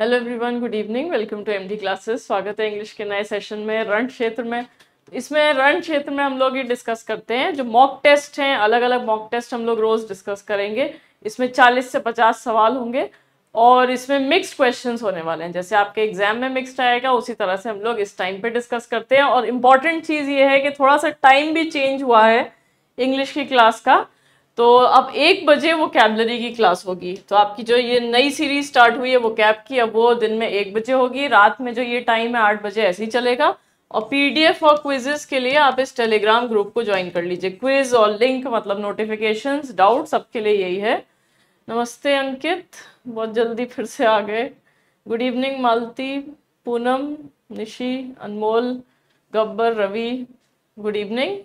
Hello everyone good evening welcome to MD classes स्वागत है English के नए सेशन में रण क्षेत्र में इसमें रण क्षेत्र में हम लोग ये डिस्कस करते हैं जो मॉक टेस्ट हैं अलग अलग मॉक टेस्ट हम लोग रोज डिस्कस करेंगे इसमें 40 से 50 सवाल होंगे और इसमें मिक्स्ड क्वेश्चन होने वाले हैं जैसे आपके एग्जाम में मिक्सड आएगा उसी तरह से हम लोग इस टाइम पर डिस्कस करते हैं और इम्पॉर्टेंट चीज़ ये है कि थोड़ा सा टाइम भी चेंज हुआ है इंग्लिश की क्लास का तो अब एक बजे वो कैबलरी की क्लास होगी तो आपकी जो ये नई सीरीज स्टार्ट हुई है वो कैब की अब वो दिन में एक बजे होगी रात में जो ये टाइम है आठ बजे ऐसे ही चलेगा और पीडीएफ और क्विजेस के लिए आप इस टेलीग्राम ग्रुप को ज्वाइन कर लीजिए क्विज और लिंक मतलब नोटिफिकेशन डाउट सबके लिए यही है नमस्ते अंकित बहुत जल्दी फिर से आ गए good evening Malti Poonam Nishi Anmol Gabbar Ravi good evening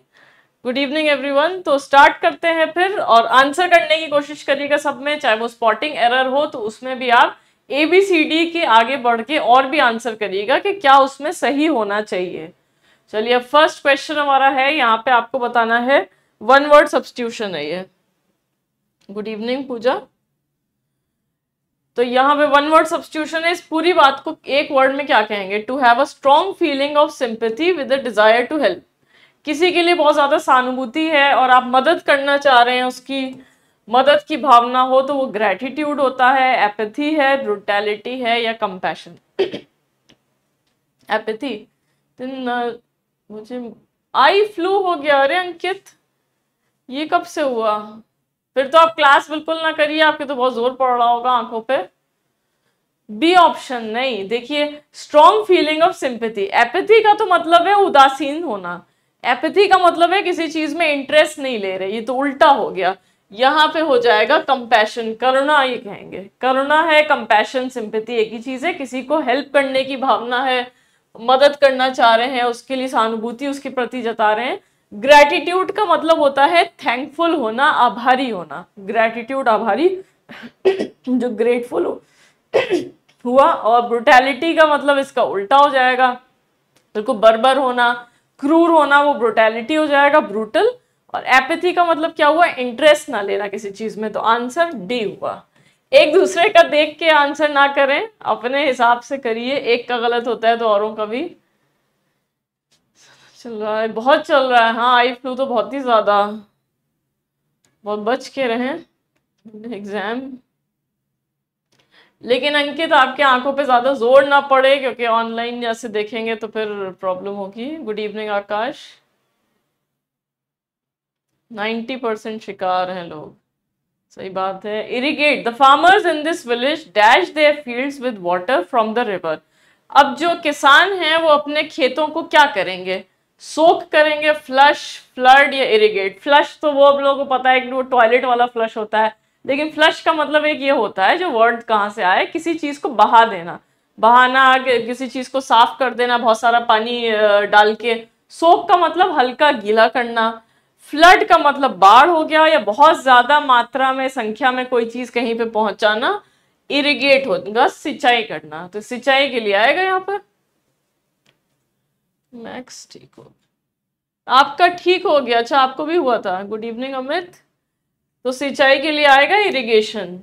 good evening everyone तो स्टार्ट करते हैं फिर और आंसर करने की कोशिश करिएगा सब में चाहे वो स्पॉटिंग एरर हो तो उसमें भी आप ए बी सी डी के आगे बढ़ के और भी आंसर करिएगा कि क्या उसमें सही होना चाहिए चलिए फर्स्ट क्वेश्चन हमारा है यहाँ पे आपको बताना है वन वर्ड सब्सटीट्यूशन है ये गुड इवनिंग पूजा तो यहाँ पे वन वर्ड सब्सटीट्यूशन है इस पूरी बात को एक वर्ड में क्या कहेंगे to have a strong feeling of sympathy with a desire to help किसी के लिए बहुत ज़्यादा सहानुभूति है और आप मदद करना चाह रहे हैं उसकी मदद की भावना हो तो वो ग्रेटिट्यूड होता है एपथी है ब्रुटैलिटी है या कंपैशन एपथी मुझे आई फ्लू हो गया अरे अंकित ये कब से हुआ फिर तो आप क्लास बिल्कुल ना करिए आपके तो बहुत जोर पड़ रहा होगा आंखों पे बी ऑप्शन नहीं देखिए strong feeling of sympathy apathy का तो मतलब है उदासीन होना एपथी का मतलब है किसी चीज में इंटरेस्ट नहीं ले रहे ये तो उल्टा हो गया यहाँ पे हो जाएगा कंपैशन करुणा ये कहेंगे करुणा है कंपैशन सिंपथी एक ही चीज है किसी को हेल्प करने की भावना है मदद करना चाह रहे हैं उसके लिए सहानुभूति उसके प्रति जता रहे हैं ग्रेटिट्यूड का मतलब होता है थैंकफुल होना आभारी होना ग्रैटिट्यूड आभारी जो ग्रेटफुल हुआ और ब्रुटैलिटी का मतलब इसका उल्टा हो जाएगा बिल्कुल बर्बर होना क्रूर होना वो ब्रोटेलिटी हो जाएगा ब्रूटल और एपेथी का मतलब क्या हुआ इंटरेस्ट ना लेना किसी चीज़ में तो आंसर डी हुआ एक दूसरे का देख के आंसर ना करें अपने हिसाब से करिए एक का गलत होता है तो औरों का भी चल रहा है बहुत चल रहा है हाँ आई फ्लू तो बहुत ही ज़्यादा बहुत बच के रहें एग्ज़ाम लेकिन अंकित आपके आंखों पे ज़्यादा जोर ना पड़े क्योंकि ऑनलाइन जैसे देखेंगे तो फिर प्रॉब्लम होगी good evening Akash ninety percent शिकार हैं लोग सही बात है irrigate the farmers in this village dash their fields with water from the river अब जो किसान हैं वो अपने खेतों को क्या करेंगे सोख करेंगे फ्लश फ्लड या इरिगेट फ्लश तो वो अब लोगों को पता है कि वो टॉयलेट वाला फ्लश होता है लेकिन फ्लश का मतलब एक ये होता है जो वर्ड कहाँ से आए किसी चीज़ को बहा देना बहाना किसी चीज़ को साफ कर देना बहुत सारा पानी डाल के सोप का मतलब हल्का गीला करना फ्लड का मतलब बाढ़ हो गया या बहुत ज़्यादा मात्रा में संख्या में कोई चीज़ कहीं पे पहुंचाना इरिगेट होगा सिंचाई करना तो सिंचाई के लिए आएगा यहाँ पर नेक्स्ट ठीक हो आपका ठीक हो गया अच्छा आपको भी हुआ था गुड इवनिंग अमित तो सिंचाई के लिए आएगा इरिगेशन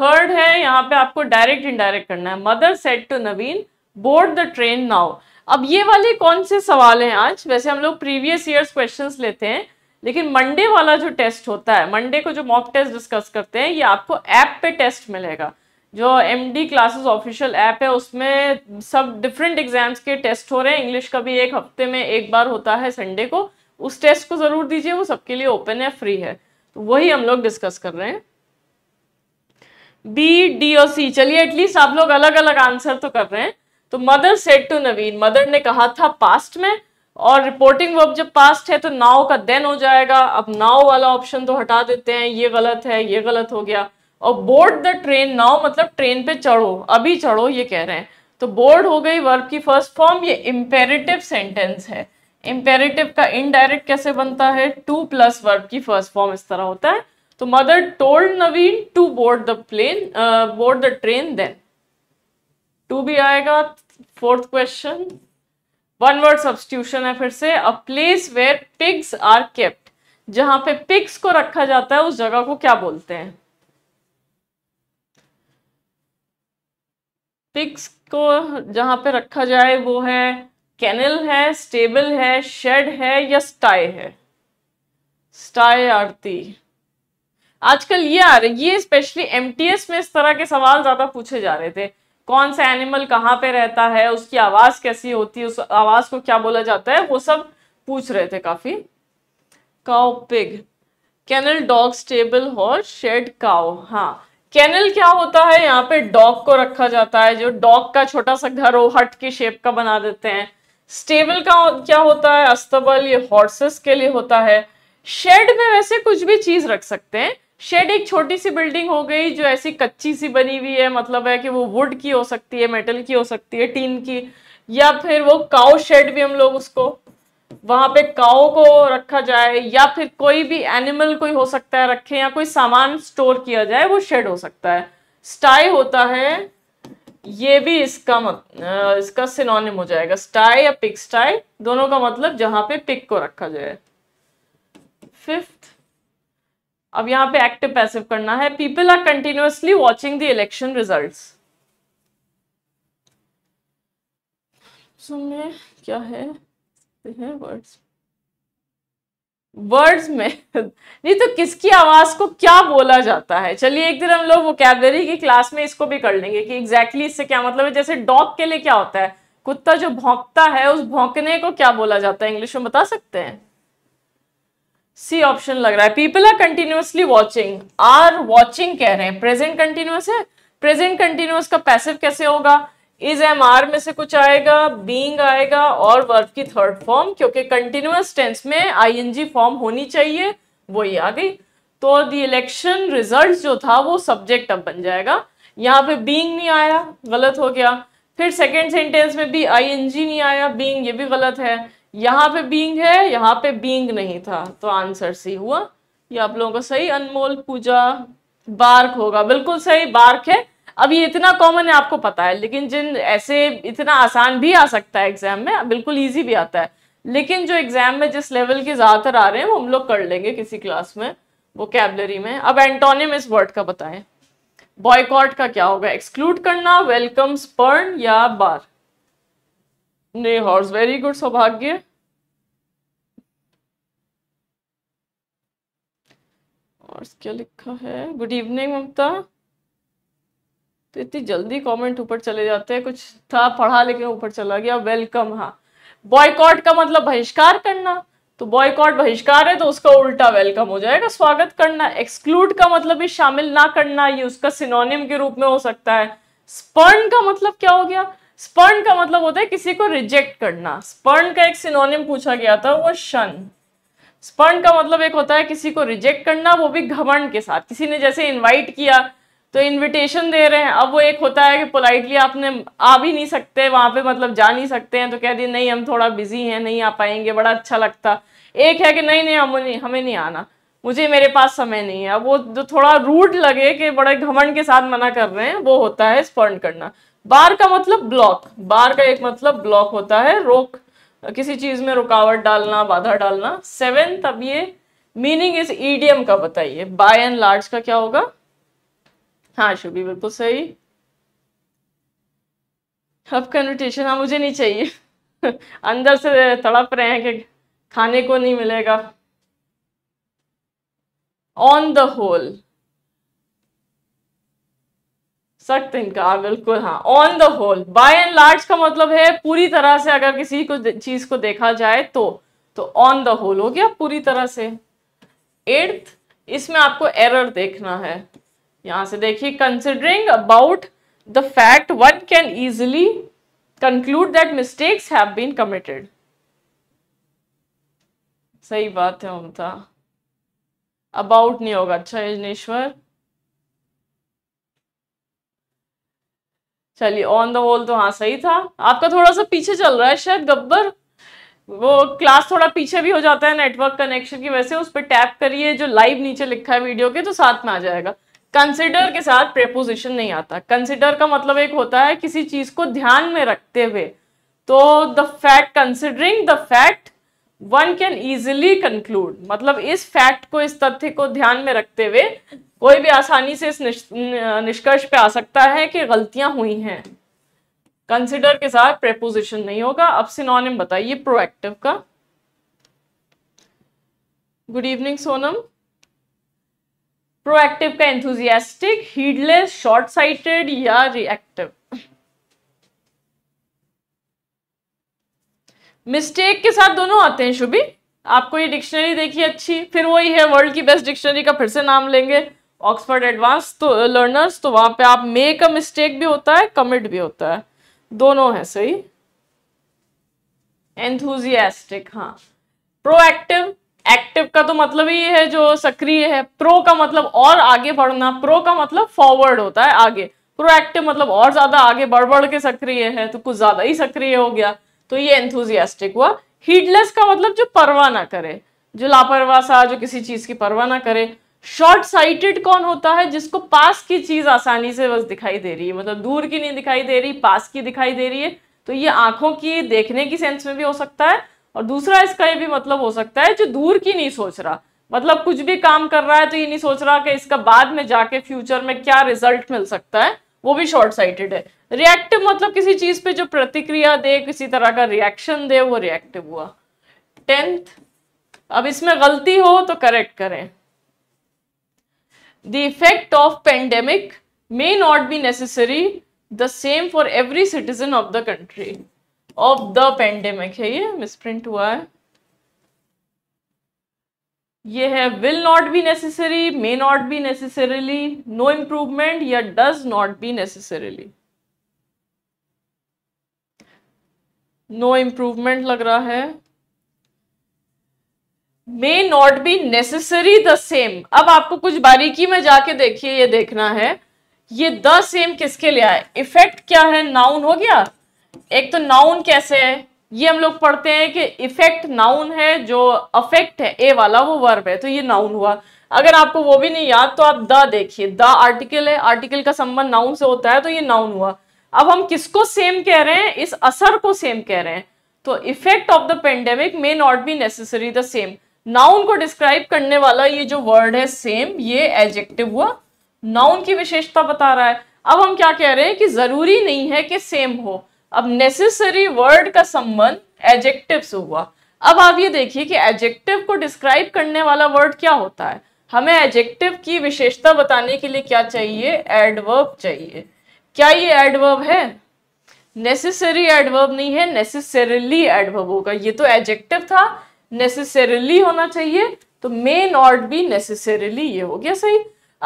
थर्ड है यहाँ पे आपको डायरेक्ट इनडायरेक्ट करना है mother said to Naveen board the train now अब ये वाले कौन से सवाल हैं आज वैसे हम लोग प्रीवियस ईयर क्वेश्चन लेते हैं लेकिन मंडे वाला जो टेस्ट होता है मंडे को जो मॉक टेस्ट डिस्कस करते हैं ये आपको ऐप पे टेस्ट मिलेगा जो M D classes official app है उसमें सब डिफरेंट एग्जाम्स के टेस्ट हो रहे हैं इंग्लिश का भी एक हफ्ते में एक बार होता है संडे को उस टेस्ट को ज़रूर दीजिए वो सबके लिए ओपन है फ्री है वही हम लोग डिस्कस कर रहे हैं बी डी और सी चलिए एटलीस्ट आप लोग अलग अलग आंसर तो कर रहे हैं तो mother said to Naveen mother ने कहा था पास्ट में और रिपोर्टिंग वर्ब जब पास्ट है तो नाव का देन हो जाएगा अब नाव वाला ऑप्शन तो हटा देते हैं ये गलत है ये गलत हो गया और बोर्ड द ट्रेन नाव मतलब ट्रेन पे चढ़ो अभी चढ़ो ये कह रहे हैं तो बोर्ड हो गई वर्ब की फर्स्ट फॉर्म ये इम्पेरेटिव सेंटेंस है इंपेरेटिव का इनडायरेक्ट कैसे बनता है टू प्लस वर्ब की फर्स्ट फॉर्म इस तरह होता है तो mother told Naveen to board the plane board the train then to भी आएगा fourth question one word substitution है फिर से a place where pigs are kept जहां पे पिग्स को रखा जाता है उस जगह को क्या बोलते हैं पिग्स को जहां पे रखा जाए वो है कैनल है स्टेबल है शेड है या स्टाई है स्टाई आरती आजकल ये आ रही ये स्पेशली एमटीएस में इस तरह के सवाल ज्यादा पूछे जा रहे थे कौन सा एनिमल कहाँ पे रहता है उसकी आवाज कैसी होती है उस आवाज को क्या बोला जाता है वो सब पूछ रहे थे काफी cow pig kennel dog stable horse shed cow हाँ कैनल क्या होता है यहाँ पे डॉग को रखा जाता है जो डॉग का छोटा सा घर हो हट के शेप का बना देते हैं स्टेबल का क्या होता है अस्तबल ये हॉर्सेस के लिए होता है शेड में वैसे कुछ भी चीज रख सकते हैं शेड एक छोटी सी बिल्डिंग हो गई जो ऐसी कच्ची सी बनी हुई है मतलब है कि वो वुड की हो सकती है मेटल की हो सकती है टीन की या फिर वो काओ शेड भी हम लोग उसको वहां पे काओ को रखा जाए या फिर कोई भी एनिमल कोई हो सकता है रखे या कोई सामान स्टोर किया जाए वो शेड हो सकता है स्टाई होता है ये भी इसका मत, इसका सिनोनिम हो जाएगा स्टाई या पिक स्टाई दोनों का मतलब जहां पे पिक को रखा जाए फिफ्थ अब यहाँ पे एक्टिव पैसिव करना है people are continuously watching the election result में क्या है वर्ड्स वर्ड्स में नहीं तो किसकी आवाज को क्या बोला जाता है चलिए एक दिन हम लोग वो कैबरी की क्लास में इसको भी कर लेंगे कि एग्जैक्टली exactly इससे क्या मतलब है जैसे डॉग के लिए क्या होता है कुत्ता जो भौंकता है उस भौंकने को क्या बोला जाता है इंग्लिश में बता सकते हैं सी ऑप्शन लग रहा है people are continuously watching are watching कह रहे हैं प्रेजेंट कंटिन्यूस है प्रेजेंट कंटिन्यूस का पैसिव कैसे होगा इज एम आर में से कुछ आएगा बींग आएगा और वर्ब की थर्ड फॉर्म क्योंकि कंटिन्यूस टेंस में जी फॉर्म होनी चाहिए वही आ गई तो द इलेक्शन रिजल्ट जो था वो सब्जेक्ट अब बन जाएगा यहाँ पे बींग नहीं आया गलत हो गया फिर सेकेंड सेंटेंस में भी आई नहीं आया बींग ये भी गलत है यहाँ पे बींग है यहाँ पे बींग नहीं था तो आंसर सी हुआ ये आप लोगों का सही अनमोल पूजा बार्क होगा बिल्कुल सही बार्क है अब ये इतना कॉमन है आपको पता है लेकिन जिन ऐसे इतना आसान भी आ सकता है एग्जाम में बिल्कुल ईजी भी आता है लेकिन जो एग्जाम में जिस लेवल के ज़्यादातर आ रहे हैं वो हम लोग कर लेंगे किसी क्लास में वो कैबलरी में अब एंटोनिम इस वर्ड का बताए बॉयकॉट का क्या होगा एक्सक्लूड करना वेलकम स्पर्न या बार ने हॉर्स वेरी गुड सौभाग्य और क्या लिखा है गुड इवनिंग ममता तो इतनी जल्दी कमेंट ऊपर चले जाते हैं कुछ था पढ़ा लेकिन ऊपर चला गया वेलकम हाँ बॉयकॉट का मतलब बहिष्कार करना तो बॉयकॉट बहिष्कार है तो उसका उल्टा वेलकम हो जाएगा स्वागत करना एक्सक्लूड का मतलब भी शामिल ना करना ये उसका सिनोनिम के रूप में हो सकता है स्पर्न का मतलब क्या हो गया स्पर्न का मतलब होता है किसी को रिजेक्ट करना स्पर्न का एक सिनोनिम पूछा गया था वो शन स्पर्न का मतलब एक होता है किसी को रिजेक्ट करना वो भी घमंड के साथ किसी ने जैसे इनवाइट किया तो इनविटेशन दे रहे हैं अब वो एक होता है कि पोलाइटली आपने आ भी नहीं सकते वहाँ पे मतलब जा नहीं सकते हैं तो कह दिए नहीं हम थोड़ा बिजी हैं नहीं आ पाएंगे बड़ा अच्छा लगता एक है कि नहीं नहीं हम नहीं हमें नहीं आना मुझे मेरे पास समय नहीं है अब वो जो थोड़ा रूड लगे कि बड़े घमंड के साथ मना कर रहे हैं वो होता है स्पर्न करना बार का मतलब ब्लॉक बार का एक मतलब ब्लॉक होता है रोक किसी चीज में रुकावट डालना बाधा डालना सेवेंथ अब ये मीनिंग इस ईडीएम का बताइए बाय एंड लार्ज का क्या होगा हाँ शुभी बिल्कुल सही अब कन्विटेशन हाँ मुझे नहीं चाहिए अंदर से तड़प रहे हैं कि खाने को नहीं मिलेगा ऑन द होल सख्त इनकार हाँ, बिल्कुल हाँ on the whole by and large का मतलब है पूरी तरह से अगर किसी को चीज को देखा जाए तो तो ऑन द होल हो गया पूरी तरह से एट्थ इसमें आपको एरर देखना है यहां से देखिए considering about the fact one can easily conclude that mistakes have been committed सही बात है ममता अबाउट नहीं होगा अच्छा यजनेश्वर चलिए ऑन द होल तो हाँ सही था आपका थोड़ा सा पीछे चल रहा है शायद गब्बर वो क्लास थोड़ा पीछे भी हो जाता है नेटवर्क कनेक्शन की वजह से उस पर टैप करिए जो लाइव नीचे लिखा है वीडियो के तो साथ में आ जाएगा कंसिडर के साथ प्रेपोजिशन नहीं आता कंसिडर का मतलब एक होता है किसी चीज को ध्यान में रखते हुए तो the fact considering the fact one can easily conclude मतलब इस फैक्ट को इस तथ्य को ध्यान में रखते हुए कोई भी आसानी से इस निष्कर्ष पे आ सकता है कि गलतियां हुई हैं कंसिडर के साथ प्रेपोजिशन नहीं होगा अब सिनोनिम बताइए प्रोएक्टिव का गुड इवनिंग सोनम प्रोएक्टिव का एंथुजियास्टिक हीडलेस शॉर्ट साइटेड या रिएक्टिव मिस्टेक के साथ दोनों आते हैं शुभी आपको ये डिक्शनरी देखिए अच्छी फिर वही है वर्ल्ड की बेस्ट डिक्शनरी का फिर से नाम लेंगे ऑक्सफर्ड एडवांस तो लर्नर्स uh, तो वहां पे आप मे का मिस्टेक भी होता है कमिट भी होता है दोनों है सही एंथुजियास्टिक हाँ प्रोएक्टिव एक्टिव का तो मतलब ही है जो सक्रिय है प्रो का मतलब और आगे बढ़ना प्रो का मतलब फॉरवर्ड होता है आगे प्रोएक्टिव मतलब और ज्यादा आगे बढ़ बढ़ के सक्रिय है तो कुछ ज्यादा ही सक्रिय हो गया तो ये एंथुजियास्टिक हुआ हीडलेस का मतलब जो परवाह ना करे जो लापरवाह सा जो किसी चीज की परवाह ना करे शॉर्ट साइटेड कौन होता है जिसको पास की चीज आसानी से बस दिखाई दे रही है मतलब दूर की नहीं दिखाई दे रही पास की दिखाई दे रही है तो ये आंखों की देखने की सेंस में भी हो सकता है और दूसरा इसका ये भी मतलब हो सकता है जो दूर की नहीं सोच रहा मतलब कुछ भी काम कर रहा है तो ये नहीं सोच रहा कि इसका बाद में जाके फ्यूचर में क्या रिजल्ट मिल सकता है वो भी शॉर्ट साइटेड है रिएक्टिव मतलब किसी चीज पे जो प्रतिक्रिया दे किसी तरह का रिएक्शन दे वो रिएक्टिव हुआ टेंथ अब इसमें गलती हो तो करेक्ट करें the effect of pandemic may not be necessary the same for every citizen of the country of the pandemic है ये मिसप्रिंट हुआ है ये है will not be necessary may not be necessarily no improvement या does not be necessarily no improvement लग रहा है may not be necessary the same अब आपको कुछ बारीकी में जाके देखिए ये देखना है ये द सेम किसके लिए आए इफेक्ट क्या है नाउन हो गया एक तो नाउन कैसे है ये हम लोग पढ़ते हैं कि इफेक्ट नाउन है जो अफेक्ट है ए वाला वो वर्ब है तो ये नाउन हुआ अगर आपको वो भी नहीं याद तो आप द देखिए द आर्टिकल है आर्टिकल का संबंध नाउन से होता है तो ये नाउन हुआ अब हम किसको सेम कह रहे हैं इस असर को सेम कह रहे हैं तो effect of the pandemic may not be necessary the same noun को डिस्क्राइब करने वाला ये जो वर्ड है सेम ये एजेक्टिव हुआ नाउन की विशेषता बता रहा है अब हम क्या कह रहे हैं कि जरूरी नहीं है कि सेम हो अब नेसेसरी वर्ड का संबंध एजेक्टिव से हुआ अब आप ये देखिए कि एडजेक्टिव को डिस्क्राइब करने वाला वर्ड क्या होता है हमें एजेक्टिव की विशेषता बताने के लिए क्या चाहिए एडवर्ब चाहिए क्या ये एडवर्ब है नेसेसरी एडवर्ब नहीं है नेसेसरली एडवर्ब होगा ये तो एजेक्टिव था नेसेसरली होना चाहिए तो मे नॉट बी नेसेसरली ये हो गया सही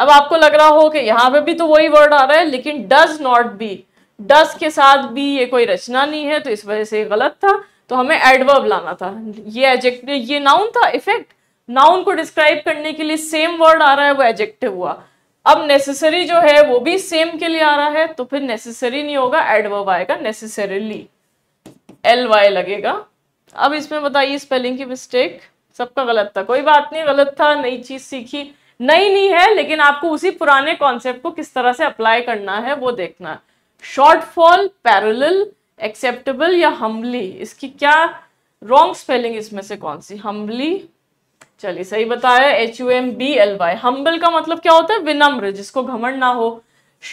अब आपको लग रहा हो कि यहाँ पे भी तो वही वर्ड आ रहा है लेकिन डज नॉट बी डस के साथ भी ये कोई रचना नहीं है तो इस वजह से गलत था तो हमें एडवर्ब लाना था ये एजेक्ट ये नाउन था इफेक्ट नाउन को डिस्क्राइब करने के लिए सेम वर्ड आ रहा है वो एजेक्टिव हुआ अब नेसेसरी जो है वो भी सेम के लिए आ रहा है तो फिर नेसेसरी नहीं होगा एडवर्ब आएगा नेसेसरीली एल वाई लगेगा अब इसमें बताइए स्पेलिंग की मिस्टेक सबका गलत था कोई बात नहीं गलत था नई चीज सीखी नई नहीं है लेकिन आपको उसी पुराने कॉन्सेप्ट को किस तरह से अप्लाई करना है वो देखना है शॉर्ट फॉर्म पैरल एक्सेप्टेबल या हम्बली इसकी क्या रॉन्ग स्पेलिंग इसमें से कौन सी हम्बली चलिए सही बताया H U M B L Y humble का मतलब क्या होता है विनम्र जिसको घमंड ना हो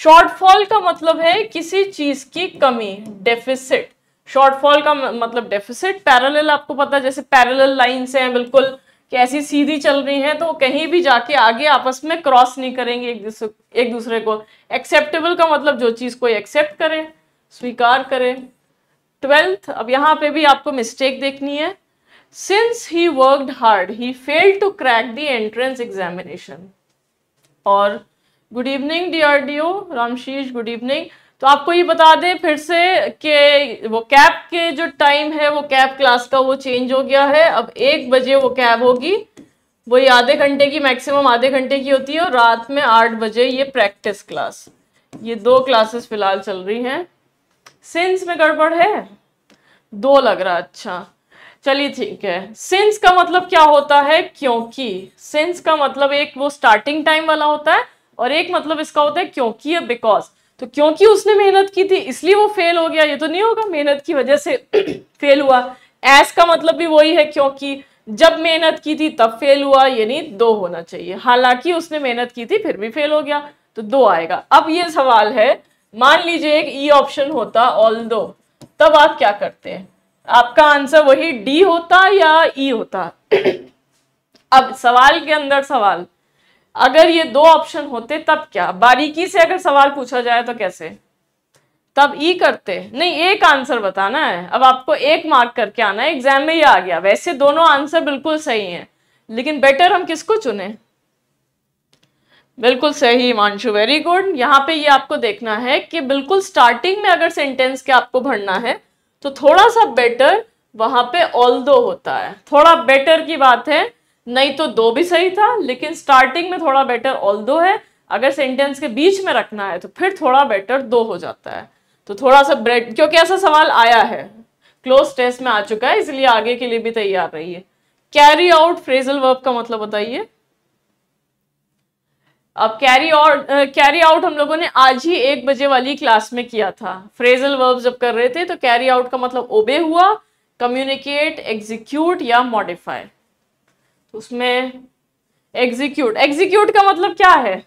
शॉर्टफॉल का मतलब है किसी चीज की कमी डेफिसिट शॉर्टफॉल का मतलब डेफिसिट पैरेलल आपको पता है जैसे पैरेलल लाइन हैं बिल्कुल कि ऐसी सीधी चल रही है तो कहीं भी जाके आगे आपस में क्रॉस नहीं करेंगे एक दूसरे एक दूसरे को एक्सेप्टेबल का मतलब जो चीज़ कोई एक्सेप्ट करे स्वीकार करे ट्वेल्थ अब यहाँ पे भी आपको मिस्टेक देखनी है since he worked hard he fail to crack the entrance examination और good evening D R D O Ramashish good evening तो आपको ये बता दें फिर से कि वो कैब के जो टाइम है वो कैब क्लास का वो चेंज हो गया है अब एक बजे वो कैब होगी वही आधे घंटे की मैक्सिमम आधे घंटे की होती है और रात में आठ बजे ये प्रैक्टिस क्लास ये दो क्लासेस फिलहाल चल रही हैं सिंस में गड़बड़ है दो लग रहा अच्छा चलिए ठीक है सिंस का मतलब क्या होता है क्योंकि सिंस का मतलब एक वो स्टार्टिंग टाइम वाला होता है और एक मतलब इसका होता है क्योंकि या बिकॉज तो क्योंकि उसने मेहनत की थी इसलिए वो फेल हो गया ये तो नहीं होगा मेहनत की वजह से फेल हुआ एस का मतलब भी वही है क्योंकि जब मेहनत की थी तब फेल हुआ यानी दो होना चाहिए हालांकि उसने मेहनत की थी फिर भी फेल हो गया तो दो आएगा अब ये सवाल है मान लीजिए एक ई e ऑप्शन होता ऑल दो तब आप क्या करते हैं आपका आंसर वही डी होता या ई e होता अब सवाल के अंदर सवाल अगर ये दो ऑप्शन होते तब क्या बारीकी से अगर सवाल पूछा जाए तो कैसे तब ई करते नहीं एक आंसर बताना है अब आपको एक मार्क करके आना है एग्जाम में ही आ गया वैसे दोनों आंसर बिल्कुल सही हैं लेकिन बेटर हम किसको चुने बिल्कुल सही हिमांशु वेरी गुड यहाँ पे ये आपको देखना है कि बिल्कुल स्टार्टिंग में अगर सेंटेंस के आपको भरना है तो थोड़ा सा बेटर वहां पे ऑल दो होता है थोड़ा बेटर की बात है नहीं तो दो भी सही था लेकिन स्टार्टिंग में थोड़ा बेटर ऑल दो है अगर सेंटेंस के बीच में रखना है तो फिर थोड़ा बेटर दो हो जाता है तो थोड़ा सा ब्रेड क्योंकि ऐसा सवाल आया है क्लोज टेस्ट में आ चुका है इसलिए आगे के लिए भी तैयार रहिए कैरी आउट फ्रेजल वर्ब का मतलब बताइए अब कैरी आउट कैरी आउट हम लोगों ने आज ही एक बजे वाली क्लास में किया था फ्रेजल वर्ब जब कर रहे थे तो कैरी आउट का मतलब ओबे हुआ कम्युनिकेट एग्जीक्यूट या मॉडिफाई उसमें एग्जीक्यूट एग्जीक्यूट का मतलब क्या है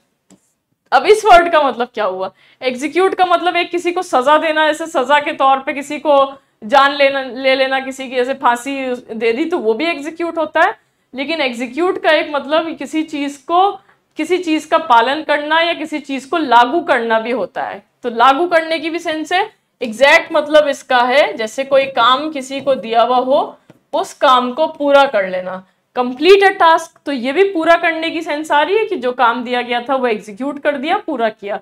अब इस वर्ड का मतलब क्या हुआ एग्जीक्यूट का मतलब एक किसी को सजा देना ऐसे सजा के तौर पे किसी को जान लेना ले लेना किसी की ऐसे फांसी दे दी तो वो भी एग्जीक्यूट होता है लेकिन एग्जीक्यूट का एक मतलब किसी चीज को किसी चीज का पालन करना या किसी चीज को लागू करना भी होता है तो लागू करने की भी सेंस है एग्जैक्ट मतलब इसका है जैसे कोई काम किसी को दिया हुआ हो उस काम को पूरा कर लेना कंप्लीट अ टास्क तो ये भी पूरा करने की सेंस आ रही है कि जो काम दिया गया था वो एग्जीक्यूट कर दिया पूरा किया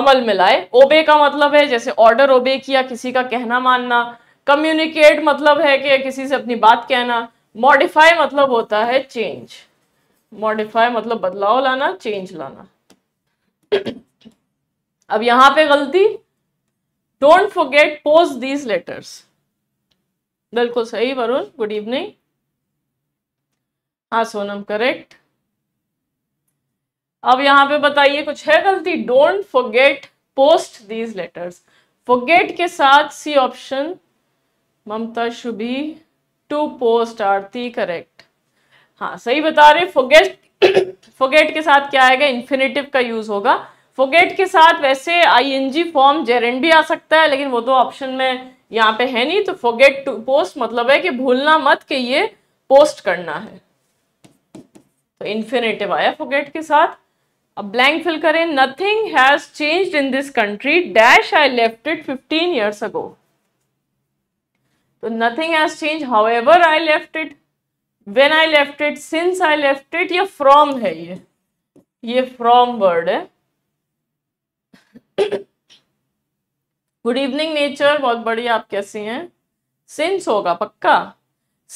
अमल में लाए ओबे का मतलब है जैसे ऑर्डर ओबे किया किसी का कहना मानना कम्युनिकेट मतलब है कि किसी से अपनी बात कहना मॉडिफाई मतलब होता है चेंज मॉडिफाई मतलब बदलाव लाना चेंज लाना अब यहां पे गलती don't forget post these letters बिल्कुल सही वरुण गुड इवनिंग हाँ सोनम करेक्ट अब यहाँ पे बताइए कुछ है गलती don't forget post these letters forget के साथ C option Mamta Shubhi to post Aarti correct हाँ सही बता रहे फॉरगेट फॉरगेट के साथ क्या आएगा इन्फिनेटिव का यूज होगा फॉरगेट के साथ वैसे आईएनजी फॉर्म जेरेंड भी आ सकता है लेकिन वो तो ऑप्शन में यहाँ पे है नहीं तो फॉरगेट टू पोस्ट मतलब है कि भूलना मत कि ये पोस्ट करना है तो इन्फिनेटिव आया फॉरगेट के साथ अब ब्लैंक फिल करें nothing has change in this country dash I left it fifteen years ago तो nothing has change however I left it when I left it since I left it ये from है ये ये from word है good evening nature बहुत बढ़िया आप कैसी हैं सिंस होगा पक्का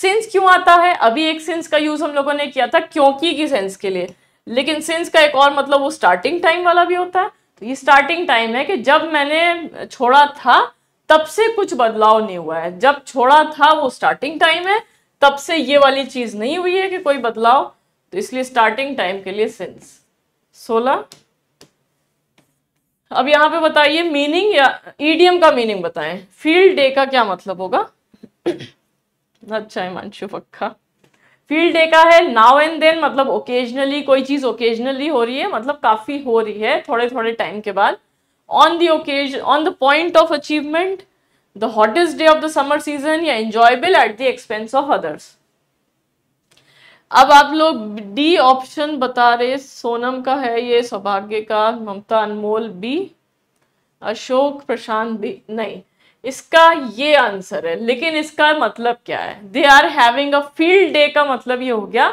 सिंस क्यों आता है अभी एक सिंस का यूज हम लोगों ने किया था क्योंकि की सेंस के लिए लेकिन सिंस का एक और मतलब वो स्टार्टिंग टाइम वाला भी होता है तो ये स्टार्टिंग टाइम है कि जब मैंने छोड़ा था तब से कुछ बदलाव नहीं हुआ है जब छोड़ा था वो स्टार्टिंग टाइम है तब से ये वाली चीज नहीं हुई है कि कोई बदलाव तो इसलिए स्टार्टिंग टाइम के लिए सिंस सोलह अब यहां पे बताइए मीनिंग या ईडीएम का मीनिंग बताएं फील्ड डे का क्या मतलब होगा अच्छा हिमांशु पक्का फील्ड डे का है नाउ एंड देन मतलब ओकेजनली कोई चीज ओकेजनली हो रही है मतलब काफी हो रही है थोड़े थोड़े टाइम के बाद on the occasion on the point of achievement the hottest day of the summer season या enjoyable at the expense of others अब आप लोग डी ऑप्शन बता रहे सोनम का है ये सौभाग्य का ममता अनमोल बी अशोक प्रशांत बी नहीं इसका ये आंसर है लेकिन इसका मतलब क्या है they are having a field day का मतलब ये हो गया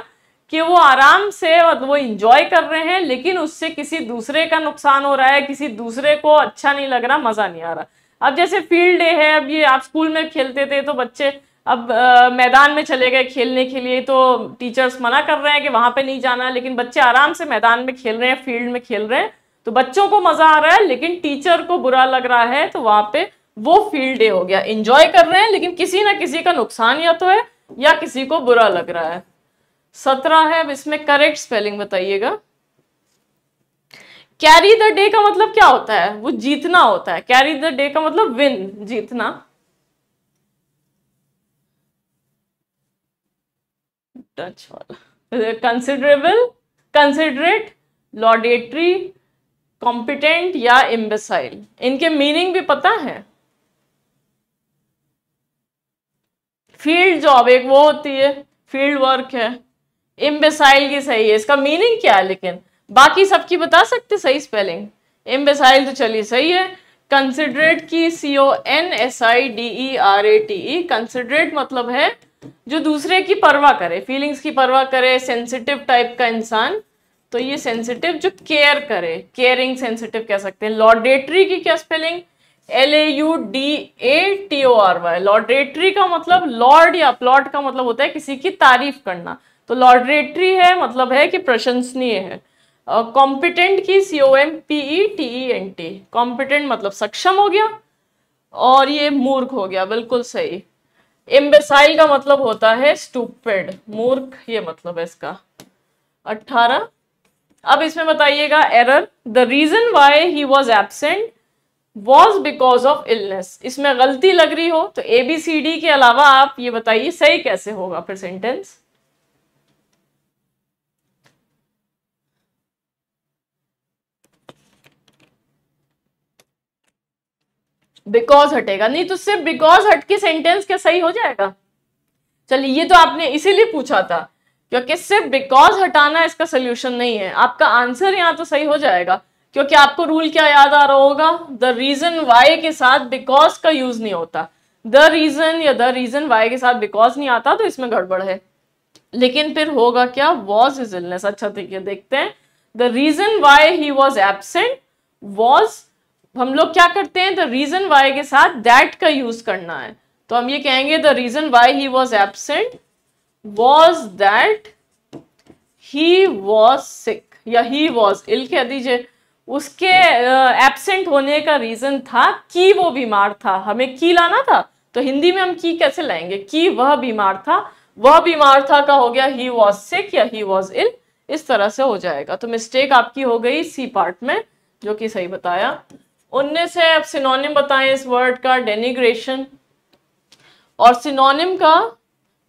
कि वो आराम से मतलब वो इंजॉय कर रहे हैं लेकिन उससे किसी दूसरे का नुकसान हो रहा है किसी दूसरे को अच्छा नहीं लग रहा मज़ा नहीं आ रहा अब जैसे फील्ड डे है अब ये आप स्कूल में खेलते थे तो बच्चे अब आ, मैदान में चले गए खेलने के लिए तो टीचर्स मना कर रहे हैं कि वहाँ पे नहीं जाना लेकिन बच्चे आराम से मैदान में खेल रहे हैं फील्ड में खेल रहे हैं तो बच्चों को मज़ा आ रहा है लेकिन टीचर को बुरा लग रहा है तो वहाँ पे वो फील्ड डे हो गया इंजॉय कर रहे हैं लेकिन किसी ना किसी का नुकसान या तो है या किसी को बुरा लग रहा है सत्रह है अब इसमें करेक्ट स्पेलिंग बताइएगा कैरी द डे का मतलब क्या होता है वो जीतना होता है कैरी द डे का मतलब विन जीतना टच वाला कंसिडरेबल कंसिडरेट लॉडेटरी कॉम्पिटेंट या इम्बेसाइल इनके मीनिंग भी पता है फील्ड जॉब एक वो होती है फील्ड वर्क है इम्बेसाइल की सही है इसका मीनिंग क्या है लेकिन बाकी सबकी बता सकते सही स्पेलिंग इम्बेसाइल तो चलिए सही है कंसिडरेट की C O N S I D E R A T E considerate मतलब है जो दूसरे की परवाह करे फीलिंग्स की परवाह करे सेंसिटिव टाइप का इंसान तो ये सेंसिटिव जो केयर care करे केयरिंग सेंसिटिव कह सकते हैं लॉडेटरी की क्या स्पेलिंग L A U D A T O R Y laudatory का मतलब लॉर्ड या प्लॉट का मतलब होता है किसी की तारीफ करना तो लॉडरेटरी है मतलब है कि प्रशंसनीय है कॉम्पिटेंट uh, की C O M P T E N T competent मतलब सक्षम हो गया और ये मूर्ख हो गया बिल्कुल सही एम्बेसाइल का मतलब होता है स्टूपेड मूर्ख ये मतलब है इसका अट्ठारह अब इसमें बताइएगा error the reason why he was absent was because of illness इसमें गलती लग रही हो तो ए बी सी डी के अलावा आप ये बताइए सही कैसे होगा फिर सेंटेंस बिकॉज हटेगा नहीं तो सिर्फ बिकॉज हट के सेंटेंस क्या सही हो जाएगा चलिए ये तो आपने इसीलिए पूछा था क्योंकि सिर्फ बिकॉज हटाना इसका सोल्यूशन नहीं है आपका आंसर यहाँ तो सही हो जाएगा क्योंकि आपको रूल क्या याद आ रहा होगा द रीजन वाई के साथ बिकॉज का यूज नहीं होता द रीजन या द रीजन वाई के साथ बिकॉज नहीं आता तो इसमें गड़बड़ है लेकिन फिर होगा क्या वॉज इज इलनेस अच्छा ठीक तो है देखते हैं the reason why he was absent was हम लोग क्या करते हैं द रीजन वाई के साथ दैट का यूज करना है तो हम ये कहेंगे the reason why he was absent was that he was sick या ही वॉज इल कह दीजिए उसके एब्सेंट होने का रीज़न था कि वो बीमार था हमें की लाना था तो हिंदी में हम की कैसे लाएंगे कि वह बीमार था वह बीमार था का हो गया ही वॉज सिक या ही वॉज इल इस तरह से हो जाएगा तो मिस्टेक आपकी हो गई सी पार्ट में जो कि सही बताया उनमें से अब सिनोनिम बताएं इस वर्ड का डेनिग्रेशन और सिनोनिम का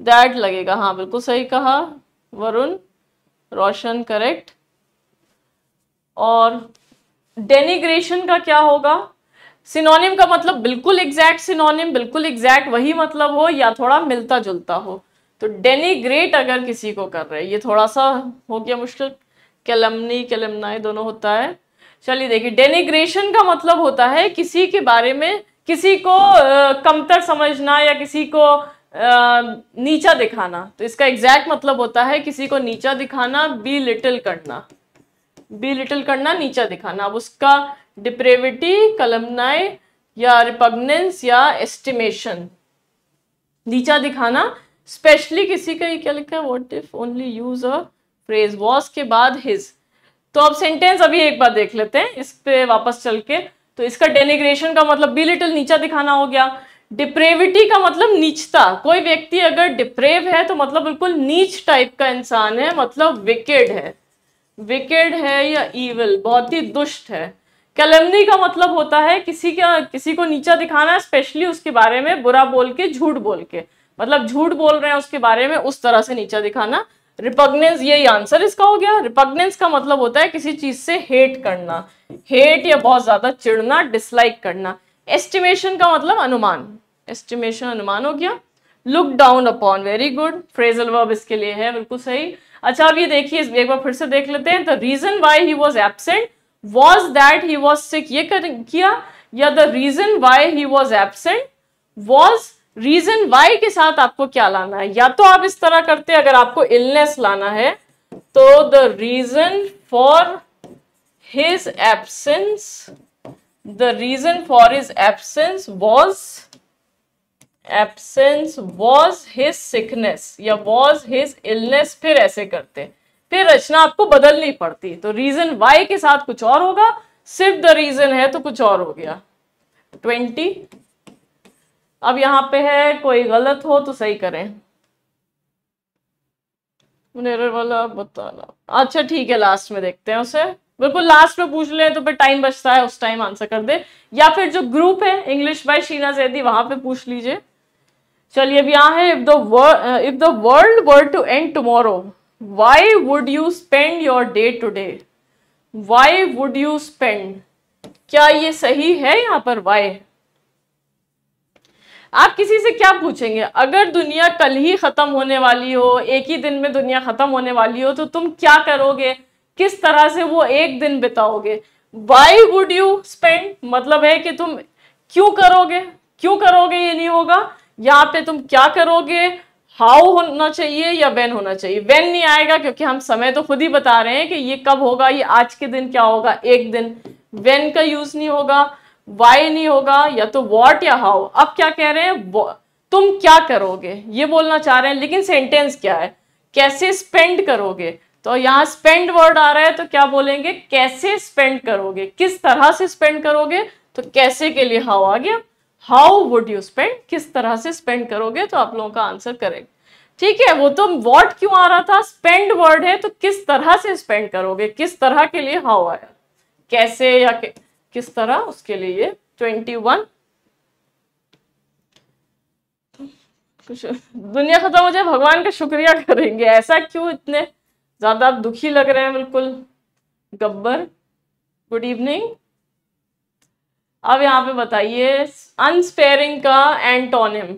दैट लगेगा हाँ बिल्कुल सही कहा वरुण रोशन करेक्ट और डेनिग्रेशन का क्या होगा सिनोनिम का मतलब बिल्कुल एग्जैक्ट सिनोनिम बिल्कुल एग्जैक्ट वही मतलब हो या थोड़ा मिलता जुलता हो तो डेनिग्रेट अगर किसी को कर रहे ये थोड़ा सा हो गया मुश्किल कैलमनी कैलमनाई दोनों होता है चलिए देखिए डेनिग्रेशन का मतलब होता है किसी के बारे में किसी को कमतर समझना या किसी को नीचा दिखाना तो इसका एग्जैक्ट मतलब होता है किसी को नीचा दिखाना बी लिटिल करना बी लिटिल करना नीचा दिखाना अब उसका डिप्रेविटी कलमनाए या रिपग्नेंस या एस्टिमेशन नीचा दिखाना स्पेशली किसी का ये क्या लिखा है what if only use a phrase was के बाद हिज तो अब सेंटेंस अभी एक बार देख लेते हैं इस पे वापस चल के तो इसका डेनिग्रेशन का मतलब बी लिटिल नीचा दिखाना हो गया डिप्रेविटी का मतलब नीचता कोई व्यक्ति अगर डिप्रेव है तो मतलब बिल्कुल नीच टाइप का इंसान है मतलब विकेड है विकेड है या ईविल बहुत ही दुष्ट है कैलमनी का मतलब होता है किसी का किसी को नीचा दिखाना स्पेशली उसके बारे में बुरा बोल के झूठ बोल के मतलब झूठ बोल रहे हैं उसके बारे में उस तरह से नीचा दिखाना रिपग्नेंस यही आंसर इसका हो गया रिपग्नेंस का मतलब होता है किसी चीज से हेट करना हेट या बहुत ज्यादा चिड़ना डिसलाइक करना एस्टिमेशन का मतलब अनुमान एस्टिमेशन अनुमान हो गया look down upon very good phrasal verb इसके लिए है बिल्कुल सही अच्छा अब ये देखिए एक बार फिर से देख लेते हैं the reason why he was absent was that he was sick ये कर, किया या the reason why he was absent was reason why के साथ आपको क्या लाना है या तो आप इस तरह करते अगर आपको इलनेस लाना है तो the reason for his absence the reason for his absence was absence was his sickness या वॉज हिज इलनेस फिर ऐसे करते फिर रचना आपको बदलनी पड़ती तो रीजन वाई के साथ कुछ और होगा सिर्फ द रीजन है तो कुछ और हो गया ट्वेंटी अब यहां पे है कोई गलत हो तो सही करें वाला बताना अच्छा ठीक है लास्ट में देखते हैं उसे बिल्कुल लास्ट में पूछ ले तो फिर टाइम बचता है उस टाइम आंसर कर दे या फिर जो ग्रुप है इंग्लिश बाय शीना जैदी वहां पे पूछ लीजिए चलिए अभी यहाँ है if the world if the world were to end tomorrow why would you spend your day today why would you spend क्या ये सही है यहाँ पर वाई आप किसी से क्या पूछेंगे अगर दुनिया कल ही ख़त्म होने वाली हो एक ही दिन में दुनिया ख़त्म होने वाली हो तो तुम क्या करोगे किस तरह से वो एक दिन बिताओगे वाई वुड यू स्पेंड मतलब है कि तुम क्यों करोगे क्यों करोगे ये नहीं होगा यहाँ पे तुम क्या करोगे हाउ होना चाहिए या वेन होना चाहिए वेन नहीं आएगा क्योंकि हम समय तो खुद ही बता रहे हैं कि ये कब होगा ये आज के दिन क्या होगा एक दिन वेन का यूज नहीं होगा वाई नहीं होगा या तो वॉट या हाउ अब क्या कह रहे हैं तुम क्या करोगे ये बोलना चाह रहे हैं लेकिन सेंटेंस क्या है कैसे स्पेंड करोगे तो यहाँ स्पेंड वर्ड आ रहा है तो क्या बोलेंगे कैसे स्पेंड करोगे किस तरह से स्पेंड करोगे तो कैसे के लिए हाउ आ गया हाउ वुड यू स्पेंड किस तरह से स्पेंड करोगे तो आप लोगों का आंसर करेंगे ठीक है वो तो वॉट क्यों आ रहा था स्पेंड वर्ड है तो किस तरह से स्पेंड करोगे किस तरह के लिए हाउ आया कैसे या कि, किस तरह उसके लिए ट्वेंटी वन कुछ दुनिया खत्म हो जाए भगवान का शुक्रिया करेंगे ऐसा क्यों इतने ज्यादा आप दुखी लग रहे हैं बिल्कुल गब्बर गुड इवनिंग अब यहाँ पे बताइए अनस्पेयरिंग का एंटोनिम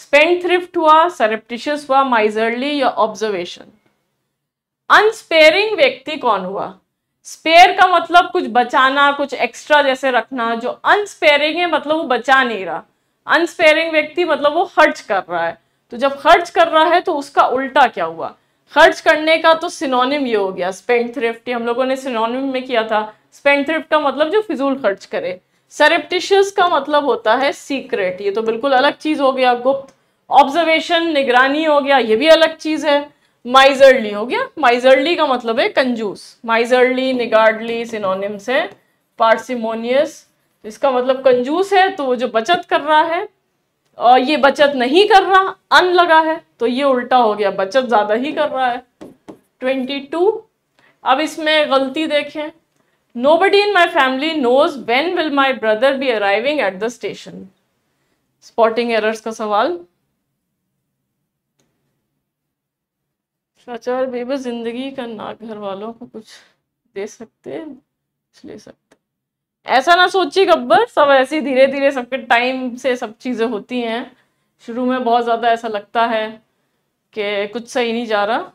स्पेंड थ्रिफ्ट हुआ सरप्टिशियस हुआ माइजरली या ऑब्जर्वेशन अनस्पेयरिंग व्यक्ति कौन हुआ स्पेयर का मतलब कुछ बचाना कुछ एक्स्ट्रा जैसे रखना जो अनस्पेयरिंग है मतलब वो बचा नहीं रहा अनस्पेयरिंग व्यक्ति मतलब वो खर्च कर रहा है तो जब खर्च कर रहा है तो उसका उल्टा क्या हुआ खर्च करने का तो सिनोनिम ये हो गया स्पेंड थ्रिफ्ट हम लोगों ने सिनोनिम में किया था स्पेंड थ्रिफ्ट का मतलब जो फिजूल खर्च करे सरेप्टिशियस का मतलब होता है सीक्रेट ये तो बिल्कुल अलग चीज हो गया गुप्त ऑब्जर्वेशन निगरानी हो गया ये भी अलग चीज है माइजर्डली हो गया माइजर्डली का मतलब है कंजूस माइजर्ली निगार्डली सिनोनिम्स है पार्सिमोनियस इसका मतलब कंजूस है तो वो जो बचत कर रहा है और ये बचत नहीं कर रहा अन लगा है तो ये उल्टा हो गया बचत ज़्यादा ही कर रहा है ट्वेंटी टू अब इसमें गलती देखें Nobody in my family knows when will my brother be arriving at the station. Spotting errors का सवाल सच और बेबस जिंदगी का ना घर वालों को कुछ दे सकते कुछ ले सकते ऐसा ना सोचिए गब्बर सब ऐसे धीरे धीरे सबके टाइम से सब चीज़ें होती हैं शुरू में बहुत ज़्यादा ऐसा लगता है कि कुछ सही नहीं जा रहा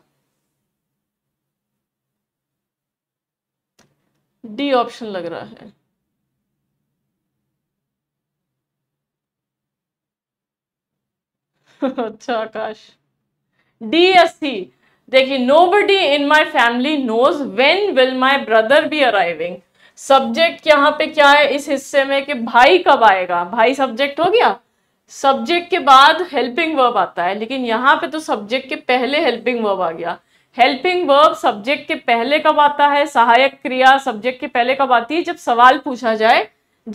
डी ऑप्शन लग रहा है अच्छा आकाश डी सी देखिए nobody in my family knows when will my brother be arriving subject यहाँ पे क्या है इस हिस्से में कि भाई कब आएगा भाई सब्जेक्ट हो गया सब्जेक्ट के बाद हेल्पिंग वर्ब आता है लेकिन यहाँ पे तो सब्जेक्ट के पहले हेल्पिंग वर्ब आ गया हेल्पिंग वर्ब सब्जेक्ट के पहले कब आता है सहायक क्रिया सब्जेक्ट के पहले कब आती है जब सवाल पूछा जाए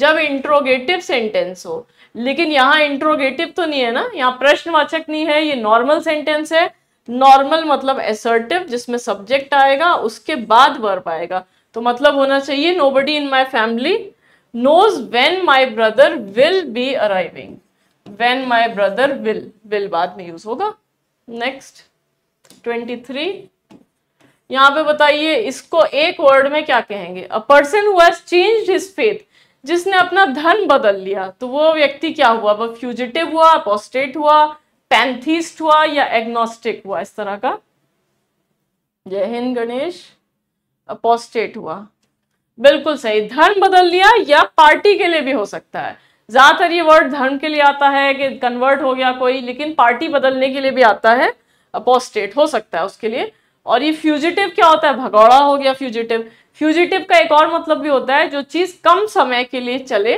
जब इंट्रोगेटिव सेंटेंस हो लेकिन यहाँ इंट्रोगेटिव तो नहीं है ना यहाँ प्रश्नवाचक नहीं है ये नॉर्मल सेंटेंस है नॉर्मल मतलब एसर्टिव जिसमें सब्जेक्ट आएगा उसके बाद वर्ब आएगा तो मतलब होना चाहिए nobody in my family knows when my brother will be arriving when my brother will will बाद में यूज होगा नेक्स्ट ट्वेंटी थ्री यहां पे बताइए इसको एक वर्ड में क्या कहेंगे a person whose change his faith जिसने अपना धर्म बदल लिया तो वो व्यक्ति क्या हुआ वह फ्यूजिटिव हुआ अपोस्टेट हुआ पैंथिस्ट हुआ या एग्नोस्टिक हुआ इस तरह का जय हिंद गणेश अपोस्टेट हुआ बिल्कुल सही धर्म बदल लिया या पार्टी के लिए भी हो सकता है ज्यादातर ये वर्ड धर्म के लिए आता है कि कन्वर्ट हो गया कोई लेकिन पार्टी बदलने के लिए भी आता है अपोस्टेट हो सकता है उसके लिए और ये फ्यूजिटिव क्या होता है भगौड़ा हो गया फ्यूजिटिव फ्यूजिटिव का एक और मतलब भी होता है जो चीज कम समय के लिए चले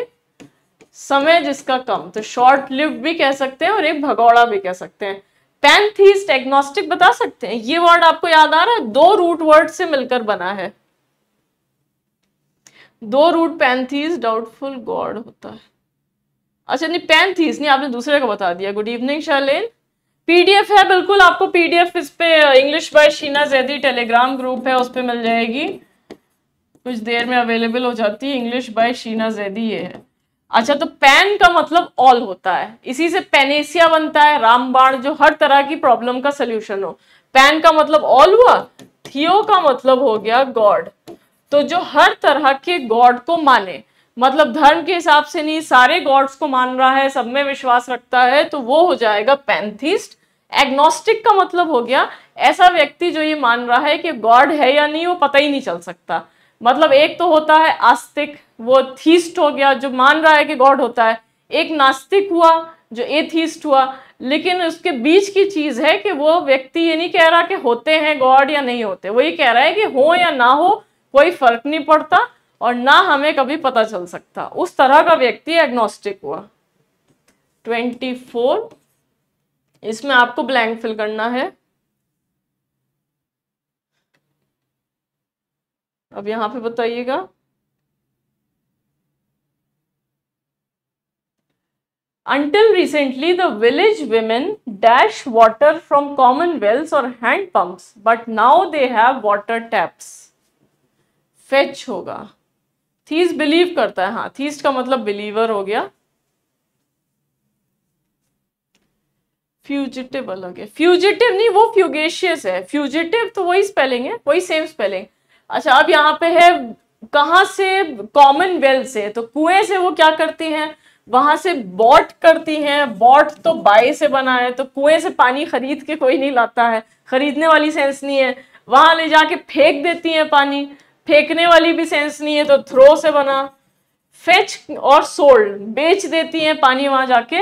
समय जिसका कम तो शॉर्ट लिव भी कह सकते हैं और एक भगौड़ा भी कह सकते हैं पैनथीस्ट एग्नोस्टिक बता सकते हैं ये वर्ड आपको याद आ रहा है दो रूट वर्ड से मिलकर बना है दो रूट पैंथीज डाउटफुल गॉड होता है अच्छा नहीं पैंथीज नहीं आपने दूसरे को बता दिया गुड इवनिंग शैलेन पीडीएफ है बिल्कुल आपको पीडीएफ इस पे English by Sheena Zaidi Telegram group है उस पर मिल जाएगी कुछ देर में अवेलेबल हो जाती है इंग्लिश बाय शीना जैदी ये है अच्छा तो पैन का मतलब ऑल होता है इसी से पेनेसिया बनता है रामबाण जो हर तरह की प्रॉब्लम का सोल्यूशन हो पैन का मतलब ऑल हुआ थियो का मतलब हो गया गॉड तो जो हर तरह के गॉड को माने मतलब धर्म के हिसाब से नहीं सारे गॉड्स को मान रहा है सब में विश्वास रखता है तो वो हो जाएगा पैंथिस्ट एग्नोस्टिक का मतलब हो गया ऐसा व्यक्ति जो ये मान रहा है कि गॉड है या नहीं वो पता ही नहीं चल सकता मतलब एक तो होता है आस्तिक वो थीस्ट हो गया जो मान रहा है कि गॉड होता है एक नास्तिक हुआ जो एथीस्ट हुआ लेकिन उसके बीच की चीज है कि वो व्यक्ति ये नहीं कह रहा कि होते हैं गॉड या नहीं होते वो ये कह रहा है कि हो या ना हो कोई फर्क नहीं पड़ता और ना हमें कभी पता चल सकता उस तरह का व्यक्ति एग्नोस्टिक हुआ ट्वेंटी फोर इसमें आपको ब्लैंक फिल करना है अब यहां पे बताइएगा Until recently, the village women dash water from common wells or hand pumps, but now they have water taps. Fetch होगा थीज बिलीव करता है हाँ थीज का मतलब बिलीवर हो गया फ्यूजिटिव अलग है फ्यूजिटिव नहीं वो फ्यूगेशियस है फ्यूजिटिव तो वही स्पेलिंग है वही सेम स्पेलिंग अच्छा अब यहाँ पे है कहाँ से कॉमनवेल्थ से तो कुएं से वो क्या करती हैं वहां से बॉट करती हैं बॉट तो बाय से बना है तो कुएं से पानी खरीद के कोई नहीं लाता है खरीदने वाली सेंस नहीं है वहां ले जाके फेंक देती हैं पानी फेंकने वाली भी सेंस नहीं है तो थ्रो से बना फेच और सोल्ड बेच देती है पानी वहां जाके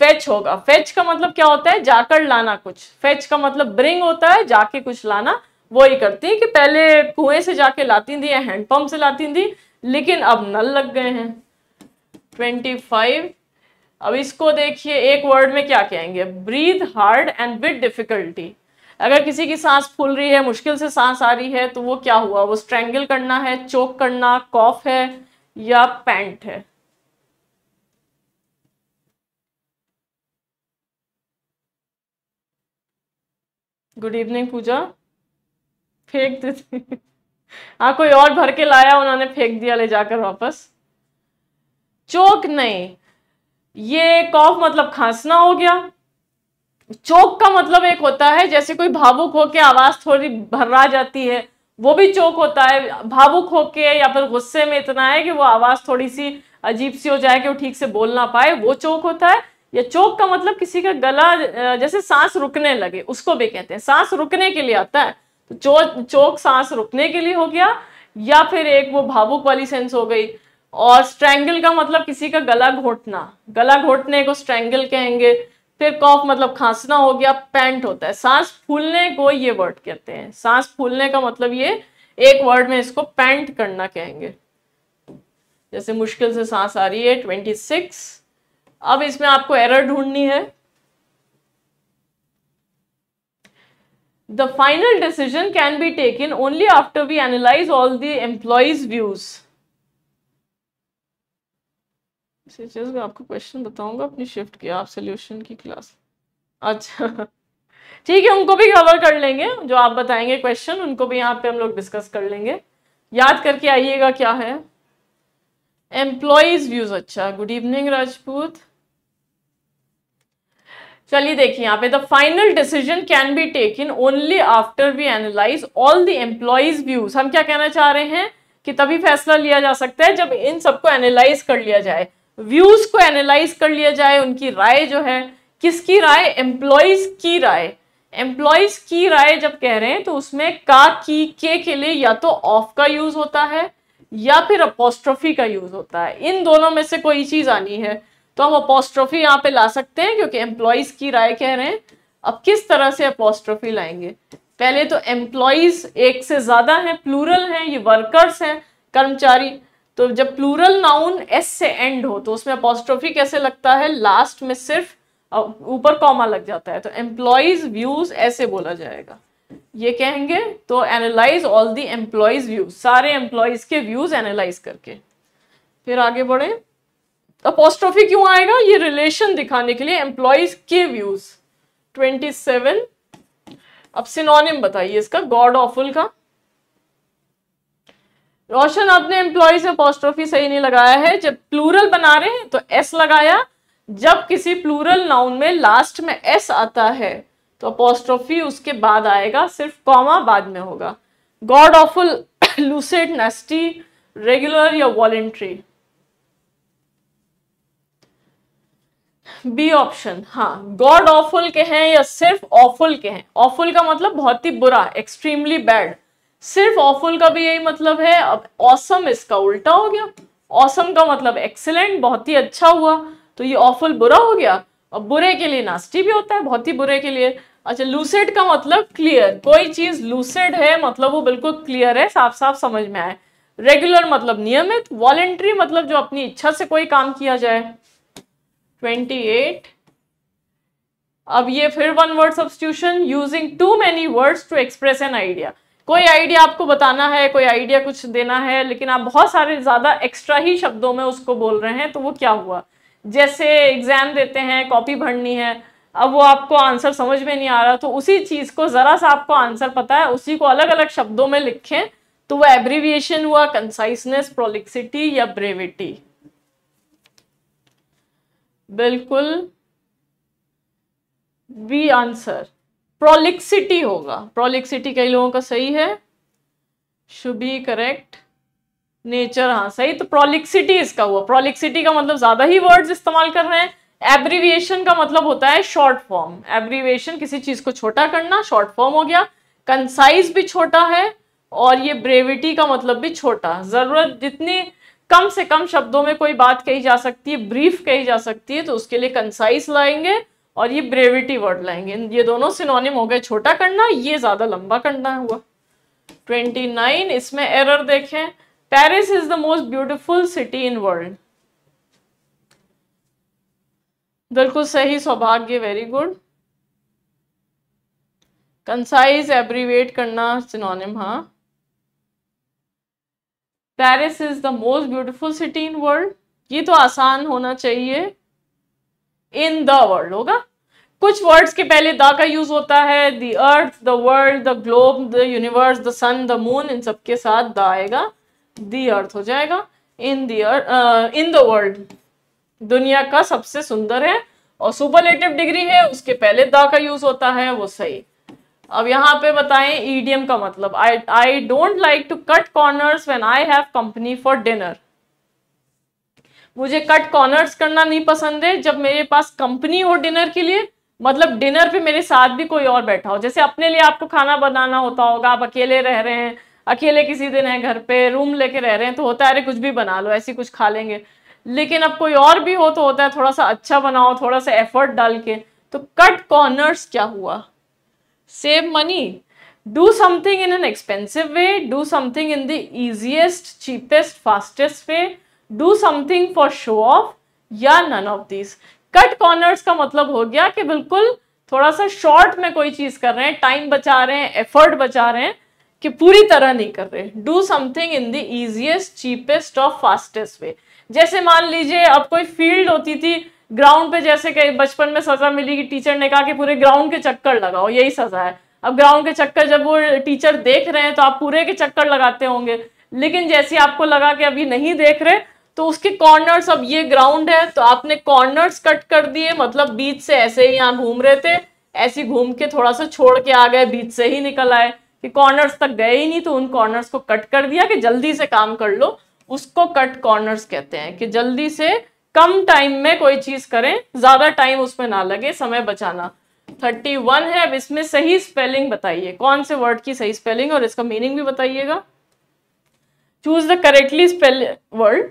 फेच होगा फेच का मतलब क्या होता है जाकर लाना कुछ फेच का मतलब ब्रिंग होता है जाके कुछ लाना वो ही करती है कि पहले कुएं से जाके लाती थी या हैंडपम्प से लाती थी लेकिन अब नल लग गए हैं ट्वेंटी फाइव अब इसको देखिए एक वर्ड में क्या कहेंगे breathe hard and with difficulty अगर किसी की सांस फूल रही है मुश्किल से सांस आ रही है तो वो क्या हुआ वो स्ट्रैंगल करना है चोक करना कॉफ है या पैंट है गुड इवनिंग पूजा फेंक हाँ कोई और भर के लाया उन्होंने फेंक दिया ले जाकर वापस चोक नहीं ये कॉफ मतलब खांसना हो गया चौक का मतलब एक होता है जैसे कोई भावुक होके आवाज थोड़ी भर्रा जाती है वो भी चौक होता है भावुक होके या फिर गुस्से में इतना है कि वो आवाज थोड़ी सी अजीब सी हो जाए कि वो ठीक से बोल ना पाए वो चौक होता है या चौक का मतलब किसी का गला जैसे सांस रुकने लगे उसको भी कहते हैं सांस रुकने के लिए आता है तो चो, चौक सांस रुकने के लिए हो गया या फिर एक वो भावुक वाली सेंस हो गई और स्ट्रैंगल का मतलब किसी का गला घोटना गला घोटने को स्ट्रैंगल कहेंगे फिर कॉफ मतलब खांसना हो गया पैंट होता है सांस फूलने को ये वर्ड कहते हैं सांस फूलने का मतलब ये एक वर्ड में इसको पैंट करना कहेंगे जैसे मुश्किल से सांस आ रही है ट्वेंटी सिक्स अब इसमें आपको एरर ढूंढनी है the final decision can be taken only after we analyse all the employees views teachers में आपको क्वेश्चन बताऊंगा अपनी शिफ्ट की आप सोल्यूशन की क्लास अच्छा ठीक है उनको भी कवर कर लेंगे जो आप बताएंगे क्वेश्चन उनको भी यहाँ पे हम लोग डिस्कस कर लेंगे याद करके आइएगा क्या है एम्प्लॉयज व्यूज अच्छा गुड इवनिंग राजपूत चलिए देखिए यहाँ पे the final decision can be taken only after we analyse all the employees views हम क्या कहना चाह रहे हैं कि तभी फैसला लिया जा सकता है जब इन सबको एनालाइज कर लिया जाए व्यूज को एनालाइज कर लिया जाए उनकी राय जो है किसकी राय एम्प्लॉयज की राय एम्प्लॉयज की राय जब कह रहे हैं तो उसमें का की के के लिए या तो ऑफ का यूज होता है या फिर अपोस्ट्रॉफी का यूज होता है इन दोनों में से कोई चीज आनी है तो हम अपोस्ट्रॉफी यहाँ पे ला सकते हैं क्योंकि एम्प्लॉयज की राय कह रहे हैं अब किस तरह से अपोस्ट्रॉफी लाएंगे पहले तो एम्प्लॉयज एक से ज्यादा है प्लूरल हैं ये वर्कर्स हैं कर्मचारी तो जब प्लूरल नाउन एस से एंड हो तो उसमें अपोस्ट्रोफी कैसे लगता है लास्ट में सिर्फ ऊपर कॉमा लग जाता है तो एम्प्लॉयज व्यूज ऐसे बोला जाएगा ये कहेंगे तो analyse all the employees views सारे एम्प्लॉयज के व्यूज एनालाइज करके फिर आगे बढ़े अपोस्ट्रोफी क्यों आएगा ये रिलेशन दिखाने के लिए एम्प्लॉयज के व्यूज सेवन अब सिनोनिम बताइए इसका गॉड ऑफुल का रोशन अपने एम्प्लॉज में पॉस्ट्रॉफी सही नहीं लगाया है जब प्लूरल बना रहे हैं तो एस लगाया जब किसी प्लूरल नाउन में लास्ट में एस आता है तो अपोस्ट्रोफी उसके बाद आएगा सिर्फ कॉमा बाद में होगा god awful lucid nasty regular या वॉलेंट्री बी ऑप्शन हाँ गॉड ऑफुल के हैं या सिर्फ ऑफुल के हैं ऑफुल का मतलब बहुत ही बुरा एक्सट्रीमली बैड सिर्फ ऑफुल का भी यही मतलब है अब ऑसम इसका उल्टा हो गया ऑसम का मतलब एक्सेलेंट बहुत ही अच्छा हुआ तो ये ऑफुल बुरा हो गया और बुरे के लिए नास्टी भी होता है बहुत ही बुरे के लिए अच्छा लूसेड का मतलब क्लियर कोई चीज लूसेड है मतलब वो बिल्कुल क्लियर है साफ साफ समझ में आए रेगुलर मतलब नियमित वॉलेंट्री मतलब जो अपनी इच्छा से कोई काम किया जाए ट्वेंटी एट अब ये फिर one word substitution using too many words to express an idea कोई आइडिया आपको बताना है कोई आइडिया कुछ देना है लेकिन आप बहुत सारे ज़्यादा एक्स्ट्रा ही शब्दों में उसको बोल रहे हैं तो वो क्या हुआ जैसे एग्ज़ाम देते हैं कॉपी भरनी है अब वो आपको आंसर समझ में नहीं आ रहा तो उसी चीज़ को ज़रा सा आपको आंसर पता है उसी को अलग अलग शब्दों में लिखें तो वो एब्रीविएशन हुआ कंसाइसनेस प्रोलिक्सिटी या ब्रेविटी बिल्कुल बी आंसर प्रोलिक्सिटी होगा प्रोलिक्सिटी कई लोगों का सही है शुड बी करेक्ट नेचर हाँ सही तो प्रोलिक्सिटी इसका हुआ प्रोलिक्सिटी का मतलब ज्यादा ही वर्ड्स इस्तेमाल कर रहे हैं एब्रीविएशन का मतलब होता है शॉर्ट फॉर्म एब्रीविएशन किसी चीज को छोटा करना शॉर्ट फॉर्म हो गया कंसाइज भी छोटा है और ये ब्रेविटी का मतलब भी छोटा जरूरत जितनी कम से कम शब्दों में कोई बात कही जा सकती है ब्रीफ कही जा सकती है तो उसके लिए कंसाइज लाएंगे और ये ब्रेविटी वर्ड लाएंगे ये दोनों सिनोनिम हो गए छोटा करना ये ज़्यादा लंबा करना हुआ 29 इसमें एरर देखें Paris is the most beautiful city in world बिल्कुल सही Saubhagya very good concise abbreviate करना सिनोनिम हा Paris is the most beautiful city in world ये तो आसान होना चाहिए इन द वर्ल्ड होगा कुछ वर्ड्स के पहले द का यूज होता है the earth the world the globe the universe the sun the moon इन सब के साथ द आएगा द अर्थ हो जाएगा इन दर्थ इन द वर्ल्ड दुनिया का सबसे सुंदर है और सुपरलेटिव डिग्री है उसके पहले द का यूज होता है वो सही अब यहाँ पे बताएं ईडीएम का मतलब I I don't like to cut corners when I have company for dinner मुझे कट कॉर्नर्स करना नहीं पसंद है जब मेरे पास कंपनी हो डिनर के लिए मतलब डिनर पे मेरे साथ भी कोई और बैठा हो जैसे अपने लिए आपको खाना बनाना होता होगा आप अकेले रह रहे हैं अकेले किसी दिन है घर पे रूम लेके रह रहे हैं तो होता है अरे कुछ भी बना लो ऐसी कुछ खा लेंगे लेकिन अब कोई और भी हो तो होता है थोड़ा सा अच्छा बनाओ थोड़ा सा एफर्ट डाल के तो कट कॉर्नर्स क्या हुआ save money do something in an expensive way do something in the easiest cheapest fastest way do something for show off या none of this cut corners का मतलब हो गया कि बिल्कुल थोड़ा सा शॉर्ट में कोई चीज कर रहे हैं टाइम बचा रहे हैं एफर्ट बचा रहे हैं कि पूरी तरह नहीं कर रहे do something in the easiest cheapest और फास्टेस्ट वे जैसे मान लीजिए अब कोई फील्ड होती थी ग्राउंड पे जैसे कहीं बचपन में सजा मिली कि टीचर ने कहा कि पूरे ग्राउंड के चक्कर लगाओ यही सजा है अब ग्राउंड के चक्कर जब वो टीचर देख रहे हैं तो आप पूरे के चक्कर लगाते होंगे लेकिन जैसे आपको लगा कि अभी नहीं देख रहे तो उसके कॉर्नर्स अब ये ग्राउंड है तो आपने कॉर्नर्स कट कर दिए मतलब बीच से ऐसे ही यहाँ घूम रहे थे ऐसे घूम के थोड़ा सा छोड़ के आ गए बीच से ही निकल आए कि कॉर्नर्स तक गए ही नहीं तो उन कॉर्नर्स को कट कर दिया कि जल्दी से काम कर लो उसको कट कॉर्नर्स कहते हैं कि जल्दी से कम टाइम में कोई चीज करें ज्यादा टाइम उसमें ना लगे समय बचाना थर्टी वन है अब इसमें सही स्पेलिंग बताइए कौन से वर्ड की सही स्पेलिंग और इसका मीनिंग भी बताइएगा choose the correctly spell word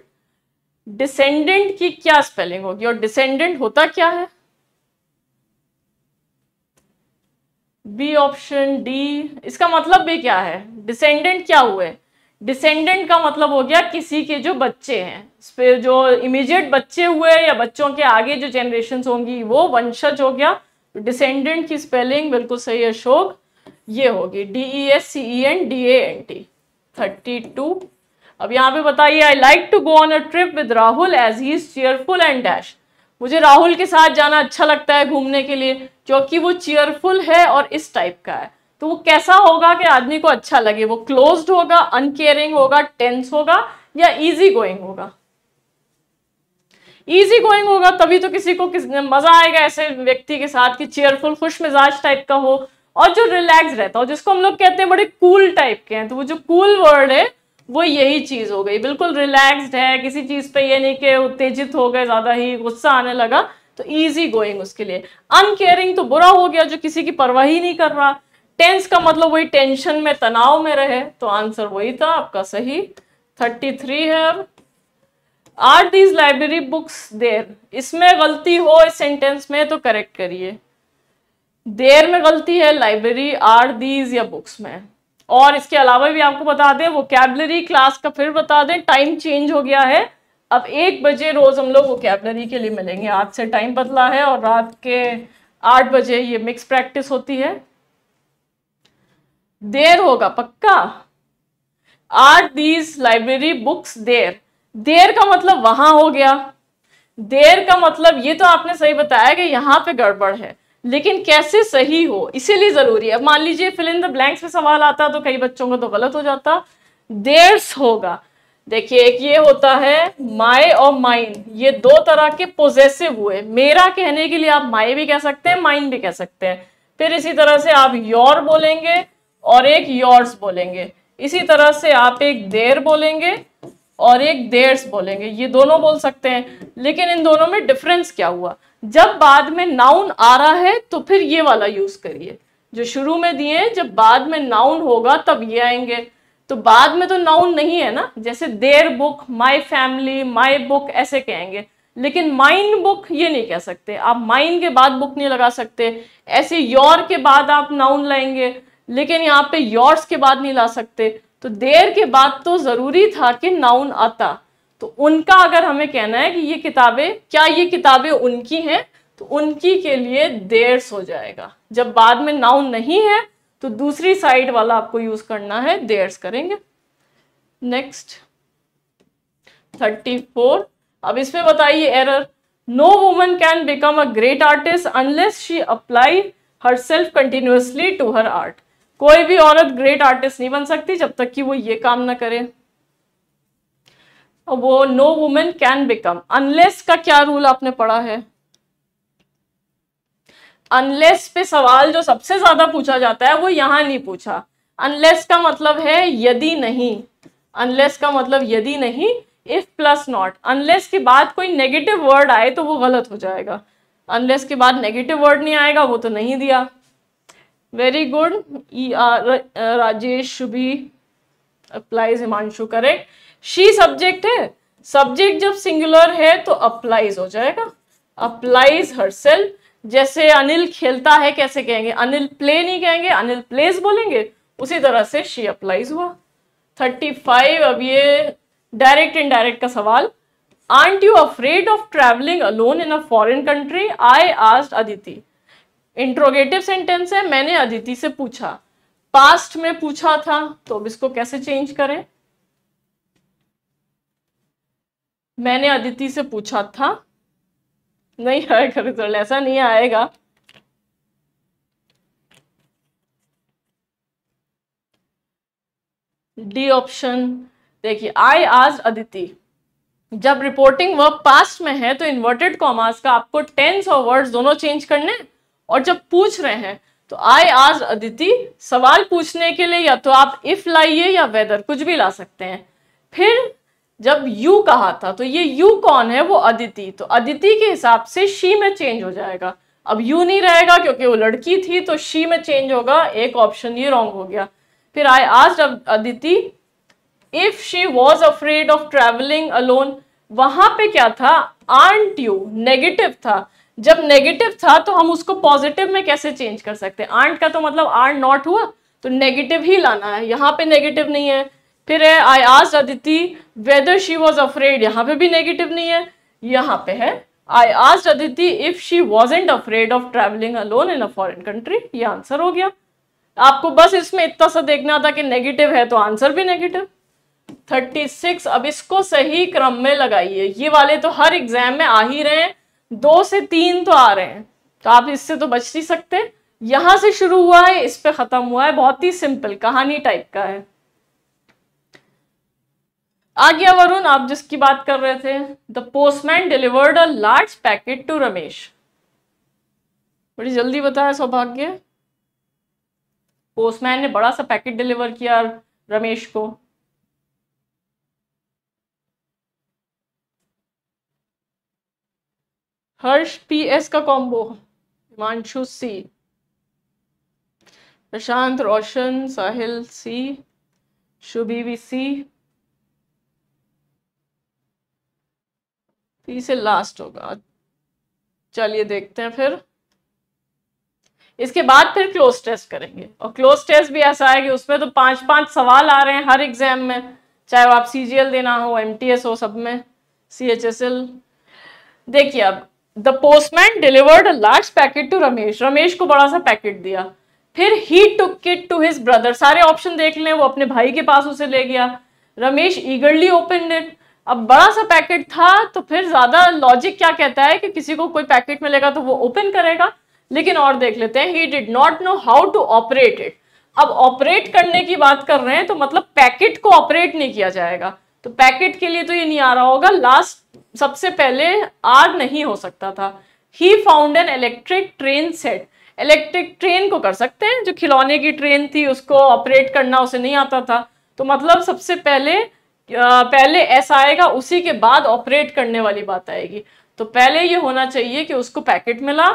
descendant की क्या स्पेलिंग होगी और डिसेंडेंट होता क्या है बी ऑप्शन डी इसका मतलब भी क्या है डिसेंडेंट क्या हुए डिसेंडेंट का मतलब हो गया किसी के जो बच्चे हैं जो इमीडिएट बच्चे हुए या बच्चों के आगे जो जनरेशन होंगी वो वंशज हो गया डिसेंडेंट की स्पेलिंग बिल्कुल सही अशोक ये होगी D E S C E N D A N T thirty two अब यहाँ पे बताइए I like to go on a trip with Rahul as he is cheerful and dash मुझे राहुल के साथ जाना अच्छा लगता है घूमने के लिए क्योंकि वो चेयरफुल है और इस टाइप का है तो वो कैसा होगा कि आदमी को अच्छा लगे वो क्लोज्ड होगा अनकेयरिंग होगा टेंस होगा या इजी गोइंग होगा इजी गोइंग होगा तभी तो किसी को किस मजा आएगा ऐसे व्यक्ति के साथ कि चेयरफुल खुश मिजाज टाइप का हो और जो रिलैक्स रहता हो जिसको हम लोग कहते हैं बड़े कूल cool टाइप के हैं तो वो जो कूल cool वर्ड है वो यही चीज़ हो गई बिल्कुल रिलैक्स्ड है किसी चीज़ पे ये नहीं कि उत्तेजित हो गए ज़्यादा ही गुस्सा आने लगा तो ईजी गोइंग उसके लिए अनकेयरिंग तो बुरा हो गया जो किसी की परवाह ही नहीं कर रहा टेंस का मतलब वही टेंशन में तनाव में रहे तो आंसर वही था आपका सही थर्टी थ्री है are these library books there इसमें गलती हो इस सेंटेंस में तो करेक्ट करिए देर में गलती है लाइब्रेरी आर दीज या बुक्स में और इसके अलावा भी आपको बता दें वोकेबलरी क्लास का फिर बता दें टाइम चेंज हो गया है अब एक बजे रोज हम लोग वोकेबलरी के लिए मिलेंगे आज से टाइम बदला है और रात के आठ बजे ये मिक्स प्रैक्टिस होती है देर होगा पक्का are these library books there there का मतलब वहां हो गया देर का मतलब ये तो आपने सही बताया कि यहां पे गड़बड़ है लेकिन कैसे सही हो इसीलिए जरूरी है अब मान लीजिए फिल इन द ब्लैंक्स में सवाल आता है तो कई बच्चों का तो गलत हो जाता देर्स होगा देखिए एक ये होता है माए और माइन ये दो तरह के पोजेसिव हुए मेरा कहने के लिए आप माए भी कह सकते हैं माइन भी कह सकते हैं फिर इसी तरह से आप योर बोलेंगे और एक योर्स बोलेंगे इसी तरह से आप एक देर बोलेंगे और एक देर्स बोलेंगे ये दोनों बोल सकते हैं लेकिन इन दोनों में डिफरेंस क्या हुआ जब बाद में नाउन आ रहा है तो फिर ये वाला यूज करिए जो शुरू में दिए जब बाद में नाउन होगा तब ये आएंगे तो बाद में तो नाउन नहीं है ना जैसे there book my family my book ऐसे कहेंगे लेकिन माइन बुक ये नहीं कह सकते आप माइन के बाद बुक नहीं लगा सकते ऐसे योर के बाद आप नाउन लाएंगे लेकिन यहाँ पे योर्स के बाद नहीं ला सकते तो देर के बाद तो ज़रूरी था कि नाउन आता तो उनका अगर हमें कहना है कि ये किताबें क्या ये किताबें उनकी हैं तो उनकी के लिए देर्स हो जाएगा जब बाद में नाउन नहीं है तो दूसरी साइड वाला आपको यूज करना है देर्स करेंगे नेक्स्ट थर्टी फोर अब इसमें बताइए error no woman can become a great artist unless she apply herself continuously to her art कोई भी औरत ग्रेट आर्टिस्ट नहीं बन सकती जब तक कि वो ये काम ना करे वो no women can become unless का क्या रूल आपने पढ़ा है अनलेस पे सवाल जो सबसे ज्यादा पूछा जाता है वो यहां नहीं पूछा अनलेस का मतलब है यदि नहीं अनलेस का मतलब यदि नहीं इफ प्लस नॉट अनलेस के बाद कोई नेगेटिव वर्ड आए तो वो गलत हो जाएगा अनलेस के बाद नेगेटिव वर्ड नहीं आएगा वो तो नहीं दिया very good Rajesh Shubhi applies Himanshu correct she subject है सब्जेक्ट जब सिंगुलर है तो अप्लाइज हो जाएगा अप्लाइज हर जैसे अनिल खेलता है कैसे कहेंगे अनिल प्ले नहीं कहेंगे अनिल प्लेज बोलेंगे उसी तरह से शी अप्लाइज हुआ थर्टी फाइव अब ये डायरेक्ट इनडायरेक्ट का सवाल aren't you afraid of travelling alone in a foreign country I asked Aditi interrogative sentence है मैंने अदिति से पूछा पास्ट में पूछा था तो अब इसको कैसे चेंज करें मैंने अदिति से पूछा था नहीं आएगा रिजल्ट तो ऐसा नहीं आएगा डी ऑप्शन देखिए आई आज अदिति जब रिपोर्टिंग वर्ब पास्ट में है तो इन्वर्टेड कॉमास का आपको टेंस और वर्ड्स दोनों चेंज करने और जब पूछ रहे हैं तो आई आज अदिति सवाल पूछने के लिए या तो आप इफ लाइए या वेदर कुछ भी ला सकते हैं फिर जब यू कहा था तो ये यू कौन है वो अदिति तो अदिति के हिसाब से शी में चेंज हो जाएगा अब यू नहीं रहेगा क्योंकि वो लड़की थी तो शी में चेंज होगा एक ऑप्शन ये रॉन्ग हो गया फिर आई आज Aditi if she was afraid of travelling alone वहां पे क्या था आंट यू नेगेटिव था जब नेगेटिव था तो हम उसको पॉजिटिव में कैसे चेंज कर सकते हैं आंट का तो मतलब आर नॉट हुआ तो नेगेटिव ही लाना है यहाँ पे नेगेटिव नहीं है फिर है आई आज Aditi whether she was afraid यहाँ पे भी नेगेटिव नहीं है यहाँ पे है आई आज Aditi if she was and afraid of travelling alone in a foreign country ये आंसर हो गया आपको बस इसमें इतना सा देखना था कि नेगेटिव है तो आंसर भी नेगेटिव 36 अब इसको सही क्रम में लगाइए ये वाले तो हर एग्जाम में आ ही रहे हैं दो से तीन तो आ रहे हैं तो आप इससे तो बच नहीं सकते यहां से शुरू हुआ है इस पे खत्म हुआ है बहुत ही सिंपल कहानी टाइप का है गया वरुण आप जिसकी बात कर रहे थे the postman delivered a large packet to Ramesh बड़ी जल्दी बताया सौभाग्य पोस्टमैन ने बड़ा सा पैकेट डिलीवर किया रमेश को हर्ष पी एस का combo Himanshu C Prashant Roshan Sahil C Shubhi C C से लास्ट होगा चलिए देखते हैं फिर इसके बाद फिर क्लोज टेस्ट करेंगे और क्लोज टेस्ट भी ऐसा है कि उसमें तो पांच पांच सवाल आ रहे हैं हर एग्जाम में चाहे वो आप सीजीएल देना हो एमटीएस हो सब में सीएचएसएल देखिए अब the postman delivered a large packet to Ramesh Ramesh को बड़ा सा पैकेट दिया फिर he took it to his brother सारे ऑप्शन देख लें वो अपने भाई के पास उसे ले गया रमेश ईगरली ओपन इट अब बड़ा सा पैकेट था तो फिर ज़्यादा लॉजिक क्या कहता है कि किसी को कोई पैकेट मिलेगा तो वो ओपन करेगा लेकिन और देख लेते हैं he did not know how to operate it अब ऑपरेट करने की बात कर रहे हैं तो मतलब पैकेट को ऑपरेट नहीं किया जाएगा तो पैकेट के लिए तो ये नहीं आ रहा होगा लास्ट सबसे पहले आर नहीं हो सकता था he found an electric train set electric train को कर सकते हैं जो खिलौने की ट्रेन थी उसको ऑपरेट करना उसे नहीं आता था तो मतलब सबसे पहले पहले ऐसा आएगा उसी के बाद ऑपरेट करने वाली बात आएगी तो पहले ये होना चाहिए कि उसको पैकेट मिला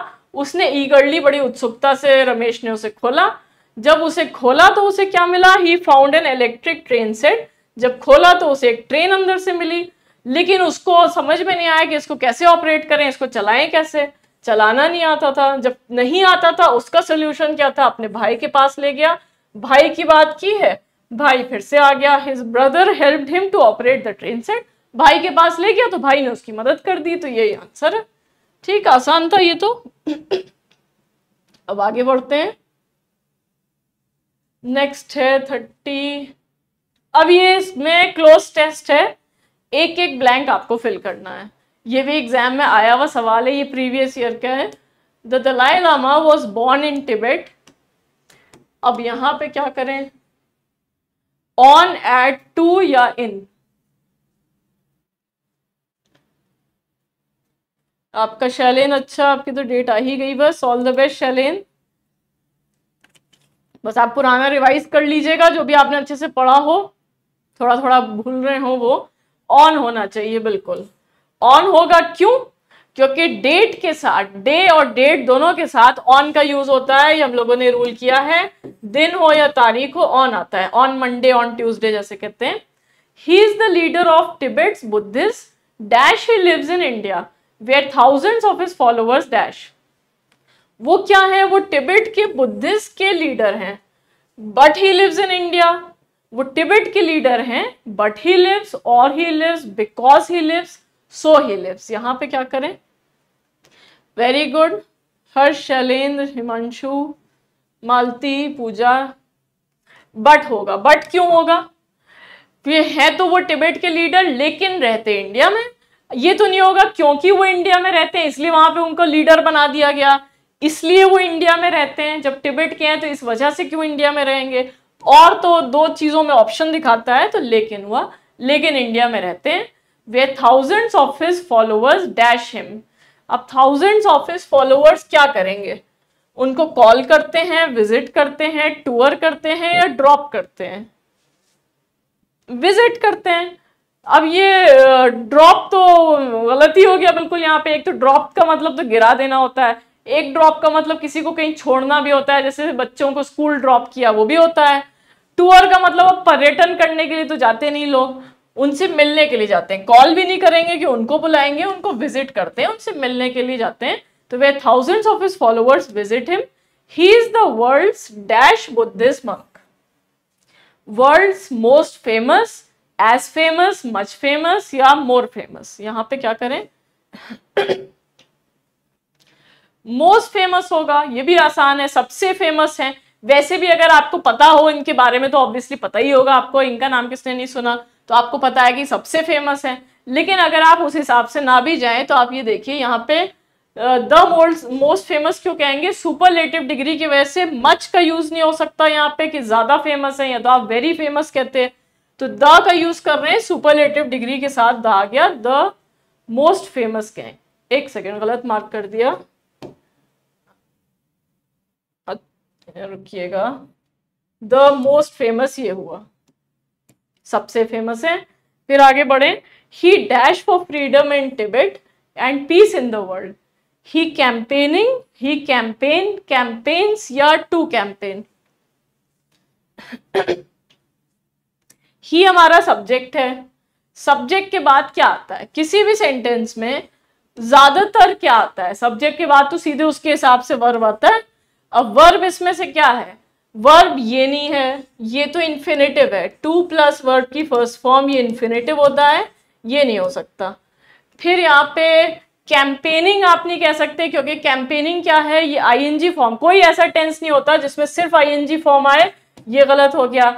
उसने ईगरली बड़ी उत्सुकता से रमेश ने उसे खोला जब उसे खोला तो उसे क्या मिला he found an electric train set जब खोला तो उसे एक ट्रेन अंदर से मिली लेकिन उसको समझ में नहीं आया कि इसको कैसे ऑपरेट करें इसको चलाएं कैसे चलाना नहीं आता था जब नहीं आता था उसका सोल्यूशन क्या था अपने भाई के पास ले गया भाई की बात की है भाई फिर से आ गया his brother help him to operate the train set भाई के पास ले गया तो भाई ने उसकी मदद कर दी तो यही आंसर है ठीक आसान था ये तो अब आगे बढ़ते हैं नेक्स्ट है थर्टी अब ये इसमें क्लोज टेस्ट है एक एक ब्लैंक आपको फिल करना है ये भी एग्जाम में आया हुआ सवाल है ये प्रीवियस ईयर का है the Dalai Lama was born in Tibet अब यहां पे क्या करें ऑन एट टू या इन आपका शैलेन अच्छा आपकी तो डेट आ ही गई बस ऑल द बेस्ट शैलेन बस आप पुराना रिवाइज कर लीजिएगा जो भी आपने अच्छे से पढ़ा हो थोड़ा थोड़ा भूल रहे हो वो ऑन होना चाहिए बिल्कुल ऑन होगा क्यों क्योंकि डेट के साथ डे और डेट दोनों के साथ ऑन का यूज होता है ये हम लोगों ने रूल किया है दिन हो या तारीख हो ऑन आता है ऑन मंडे ऑन ट्यूसडे जैसे कहते हैं he is the leader of Tibet's Buddhist dash he lives in India where thousands of his followers dash वो क्या है वो टिबेट के बुद्धिस्ट के लीडर हैं but he lives in India वो टिबेट के लीडर हैं बट ही लिव्स और he lives because he lives so he lives यहां पे क्या करें very good Harsh Shailendra Himanshu Malti Pooja but होगा बट क्यों होगा ये है तो वो टिबेट के लीडर लेकिन रहते इंडिया में ये तो नहीं होगा क्योंकि वो इंडिया में रहते हैं इसलिए वहां पे उनको लीडर बना दिया गया इसलिए वो इंडिया में रहते हैं जब टिबेट के हैं तो इस वजह से क्यों इंडिया में रहेंगे और तो दो चीज़ों में ऑप्शन दिखाता है तो लेकिन हुआ लेकिन इंडिया में रहते हैं वे thousands of his followers dash him अब थाउजेंड्स ऑफ हिज फॉलोअर्स क्या करेंगे उनको कॉल करते हैं विजिट करते हैं टूर करते हैं या ड्रॉप करते हैं विजिट करते हैं अब ये ड्रॉप तो गलती हो गया बिल्कुल यहाँ पे एक तो ड्रॉप का मतलब तो गिरा देना होता है एक ड्रॉप का मतलब किसी को कहीं छोड़ना भी होता है जैसे बच्चों को स्कूल ड्रॉप किया वो भी होता है टूर का मतलब अब पर्यटन करने के लिए तो जाते नहीं लोग उनसे मिलने के लिए जाते हैं कॉल भी नहीं करेंगे कि उनको बुलाएंगे उनको विजिट करते हैं उनसे मिलने के लिए जाते हैं तो वे thousands of his followers visit him he is the world dash Buddhist monk world most famous as famous much famous या मोर फेमस यहाँ पे क्या करें मोस्ट फेमस होगा ये भी आसान है सबसे फेमस है वैसे भी अगर आपको पता हो इनके बारे में तो ऑब्वियसली पता ही होगा आपको इनका नाम किसने नहीं सुना तो आपको पता है कि सबसे फेमस है लेकिन अगर आप उस हिसाब से ना भी जाएं तो आप ये देखिए यहाँ पे द मोल्ड मोस्ट फेमस क्यों कहेंगे सुपरलेटिव डिग्री की वजह से मच का यूज नहीं हो सकता यहाँ पे कि ज्यादा फेमस है या तो आप वेरी फेमस कहते हैं तो द का यूज कर रहे हैं सुपरलेटिव डिग्री के साथ द आ गया द मोस्ट फेमस कहें एक सेकेंड गलत मार्क कर दिया रुकिएगा द मोस्ट फेमस ये हुआ सबसे फेमस है फिर आगे बढ़े he dash for freedom in Tibet and peace in the world he campaigning he campaign campaigns या टू कैंपेन ही हमारा सब्जेक्ट है सब्जेक्ट के बाद क्या आता है किसी भी सेंटेंस में ज्यादातर क्या आता है सब्जेक्ट के बाद तो सीधे उसके हिसाब से वर्ब आता है अब वर्ब इसमें से क्या है वर्ब ये नहीं है ये तो इन्फिनेटिव है टू प्लस वर्ब की फर्स्ट फॉर्म ये इन्फिनेटिव होता है ये नहीं हो सकता फिर यहाँ पे कैंपेनिंग आप नहीं कह सकते क्योंकि कैंपेनिंग क्या है ये आईएनजी फॉर्म कोई ऐसा टेंस नहीं होता जिसमें सिर्फ आईएनजी फॉर्म आए ये गलत हो गया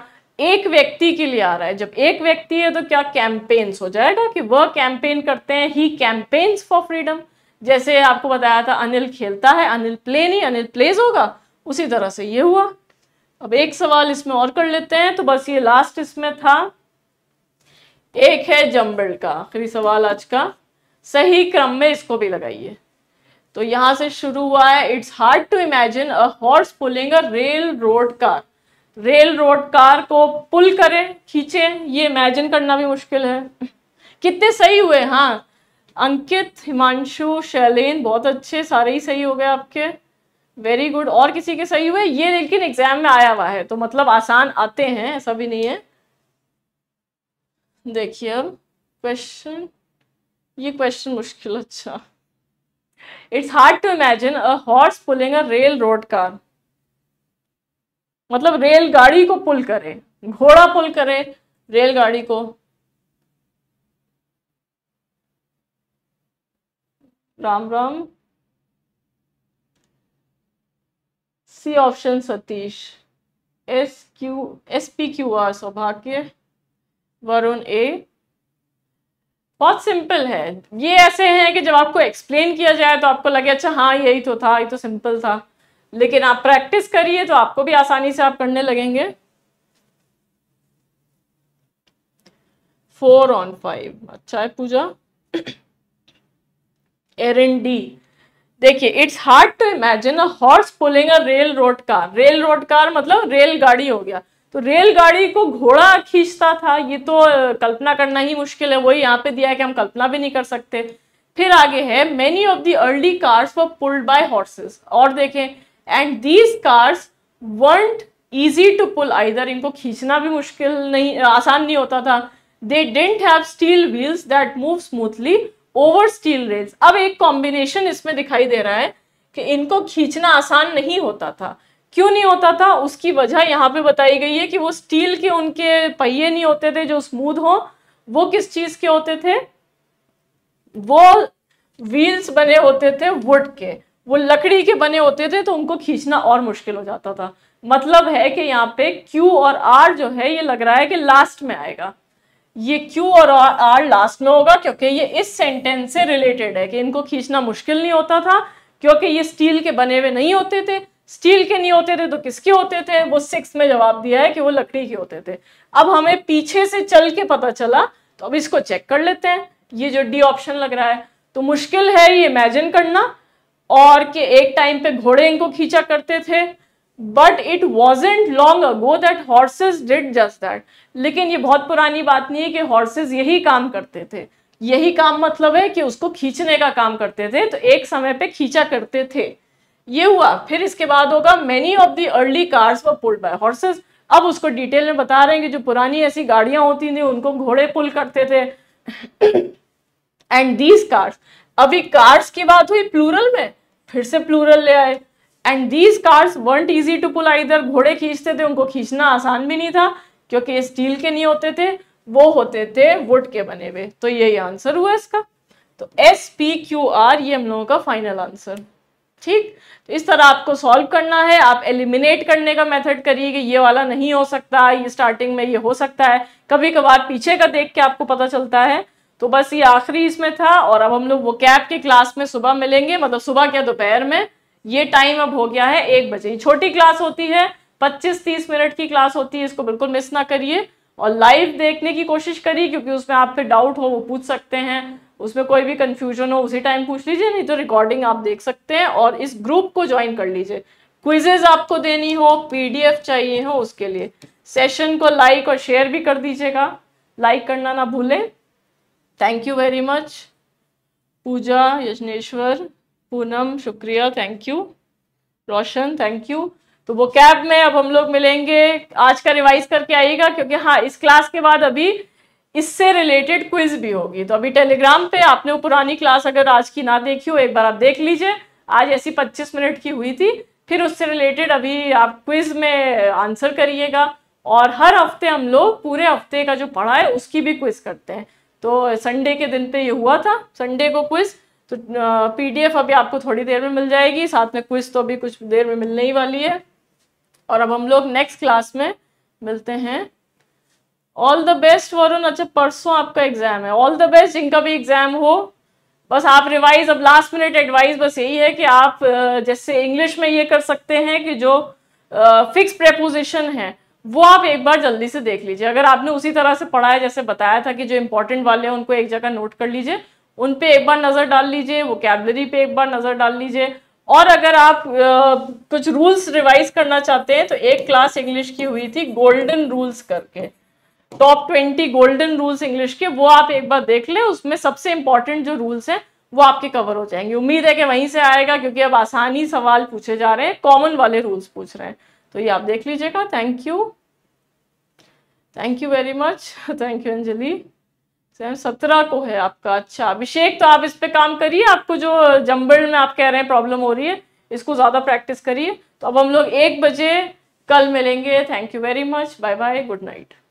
एक व्यक्ति के लिए आ रहा है जब एक व्यक्ति है तो क्या कैंपेन्स हो जाएगा कि वह कैंपेन करते हैं ही कैंपेन्स फॉर फ्रीडम जैसे आपको बताया था अनिल खेलता है अनिल प्ले नहीं अनिल प्लेज होगा उसी तरह से ये हुआ अब एक सवाल इसमें और कर लेते हैं तो बस ये लास्ट इसमें था एक है जम्बल का आखिरी सवाल आज का सही क्रम में इसको भी लगाइए तो यहां से शुरू हुआ है it's hard to imagine a horse pulling a railroad car railroad car को पुल करें खींचे ये इमेजिन करना भी मुश्किल है कितने सही हुए हाँ अंकित हिमांशु शैलेन बहुत अच्छे सारे ही सही हो गए आपके वेरी गुड और किसी के सही हुए ये लेकिन एग्जाम में आया हुआ है तो मतलब आसान आते हैं ऐसा भी नहीं है देखिए अब क्वेश्चन ये क्वेश्चन मुश्किल अच्छा it's hard to imagine a horse pulling a railroad car मतलब रेलगाड़ी को पुल करे घोड़ा पुल करे रेलगाड़ी को Ram Ram C option Satish S Q S P Q R Saubhagya Varun ए बहुत सिंपल है ये ऐसे हैं कि जब आपको एक्सप्लेन किया जाए तो आपको लगे अच्छा हाँ यही तो था ये तो सिंपल था लेकिन आप प्रैक्टिस करिए तो आपको भी आसानी से आप करने लगेंगे फोर ऑन फाइव अच्छा है पूजा एरेंडी देखिए it's hard to imagine a horse pulling a railroad car railroad car मतलब रेलगाड़ी हो गया तो रेलगाड़ी को घोड़ा खींचता था ये तो कल्पना करना ही मुश्किल है वही यहाँ पे दिया है कि हम कल्पना भी नहीं कर सकते फिर आगे है many of the early cars were pulled by horses और देखें and these cars weren't easy to pull either इनको खींचना भी मुश्किल नहीं आसान नहीं होता था they didn't have steel wheels that move smoothly over steel rails अब एक कॉम्बिनेशन इसमें दिखाई दे रहा है कि इनको खींचना आसान नहीं होता था क्यों नहीं होता था उसकी वजह यहाँ पे बताई गई है कि वो स्टील के उनके पहिए नहीं होते थे जो स्मूथ हो वो किस चीज के होते थे वो व्हील्स बने होते थे वुड के वो लकड़ी के बने होते थे तो उनको खींचना और मुश्किल हो जाता था मतलब है कि यहाँ पे क्यू और आर जो है ये लग रहा है कि लास्ट में आएगा ये क्यू और आर लास्ट में होगा क्योंकि ये इस सेंटेंस से रिलेटेड है कि इनको खींचना मुश्किल नहीं होता था क्योंकि ये स्टील के बने हुए नहीं होते थे स्टील के नहीं होते थे तो किसके होते थे वो सिक्स में जवाब दिया है कि वो लकड़ी के होते थे अब हमें पीछे से चल के पता चला तो अब इसको चेक कर लेते हैं ये जो डी ऑप्शन लग रहा है तो मुश्किल है ये इमेजिन करना और कि एक टाइम पे घोड़े इनको खींचा करते थे but it wasn't long ago that horses did just that लेकिन ये बहुत पुरानी बात नहीं है कि हॉर्सेज यही काम करते थे यही काम मतलब है कि उसको खींचने का काम करते थे तो एक समय पे खींचा करते थे ये हुआ फिर इसके बाद होगा many of the early cars were pulled by horses अब उसको डिटेल में बता रहे हैं कि जो पुरानी ऐसी गाड़ियां होती थी उनको घोड़े पुल करते थे एंड दीज कार्स अभी कार्स की बात हुई प्लूरल में फिर से प्लूरल ले आए and these cars weren't easy to pull इधर घोड़े खींचते थे उनको खींचना आसान भी नहीं था क्योंकि स्टील के नहीं होते थे वो होते थे वुड के बने हुए तो यही आंसर हुआ इसका तो एस पी क्यू आर ये हम लोगों का फाइनल आंसर ठीक तो इस तरह आपको सॉल्व करना है आप एलिमिनेट करने का मेथड करिए कि ये वाला नहीं हो सकता ये स्टार्टिंग में ये हो सकता है कभी कभार पीछे का देख के आपको पता चलता है तो बस ये आखिरी इसमें था और अब हम लोग वो कैब के क्लास में सुबह मिलेंगे मतलब सुबह क्या दोपहर में ये टाइम अब हो गया है एक बजे छोटी क्लास होती है पच्चीस तीस मिनट की क्लास होती है इसको बिल्कुल मिस ना करिए और लाइव देखने की कोशिश करिए क्योंकि उसमें आपके डाउट हो वो पूछ सकते हैं उसमें कोई भी कंफ्यूजन हो उसी टाइम पूछ लीजिए नहीं तो रिकॉर्डिंग आप देख सकते हैं और इस ग्रुप को ज्वाइन कर लीजिए क्विजेज आपको देनी हो पीडीएफ चाहिए हो उसके लिए सेशन को लाइक और शेयर भी कर दीजिएगा लाइक करना ना भूलें thank you very much Pooja Yajneshwar Poonam शुक्रिया thank you Roshan thank you तो वो कैब में अब हम लोग मिलेंगे आज का रिवाइज करके आइएगा क्योंकि हाँ इस क्लास के बाद अभी इससे रिलेटेड क्विज भी होगी तो अभी टेलीग्राम पे आपने वो पुरानी क्लास अगर आज की ना देखी हो एक बार आप देख लीजिए आज ऐसी 25 मिनट की हुई थी फिर उससे रिलेटेड अभी आप क्विज में आंसर करिएगा और हर हफ्ते हम लोग पूरे हफ्ते का जो पढ़ा है उसकी भी क्विज करते हैं तो संडे के दिन पे ये हुआ था संडे को क्विज़ तो पीडीएफ अभी आपको थोड़ी देर में मिल जाएगी साथ में क्विज तो अभी कुछ देर में मिलने ही वाली है और अब हम लोग नेक्स्ट क्लास में मिलते हैं ऑल द बेस्ट वरुण अच्छा परसों आपका एग्जाम है ऑल द बेस्ट जिनका भी एग्जाम हो बस आप रिवाइज अब लास्ट मिनट एडवाइस बस यही है कि आप जैसे इंग्लिश में ये कर सकते हैं कि जो फिक्स प्रेपोजिशन है वो आप एक बार जल्दी से देख लीजिए अगर आपने उसी तरह से पढ़ा है जैसे बताया था कि जो इंपॉर्टेंट वाले हैं उनको एक जगह नोट कर लीजिए उन पे एक बार नज़र डाल लीजिए वो कैबलरी पे एक बार नज़र डाल लीजिए और अगर आप आ, कुछ रूल्स रिवाइज करना चाहते हैं तो एक क्लास इंग्लिश की हुई थी गोल्डन रूल्स करके top twenty golden rules English के वो आप एक बार देख ले उसमें सबसे इंपॉर्टेंट जो रूल्स हैं वो आपके कवर हो जाएंगे उम्मीद है कि वहीं से आएगा क्योंकि अब आसानी सवाल पूछे जा रहे हैं कॉमन वाले रूल्स पूछ रहे हैं तो ये आप देख लीजिएगा thank you thank you very much thank you Anjali सत्रह को है आपका अच्छा अभिषेक तो आप इस पे काम करिए आपको जो जम्बल में आप कह रहे हैं प्रॉब्लम हो रही है इसको ज़्यादा प्रैक्टिस करिए तो अब हम लोग एक बजे कल मिलेंगे thank you very much bye bye good night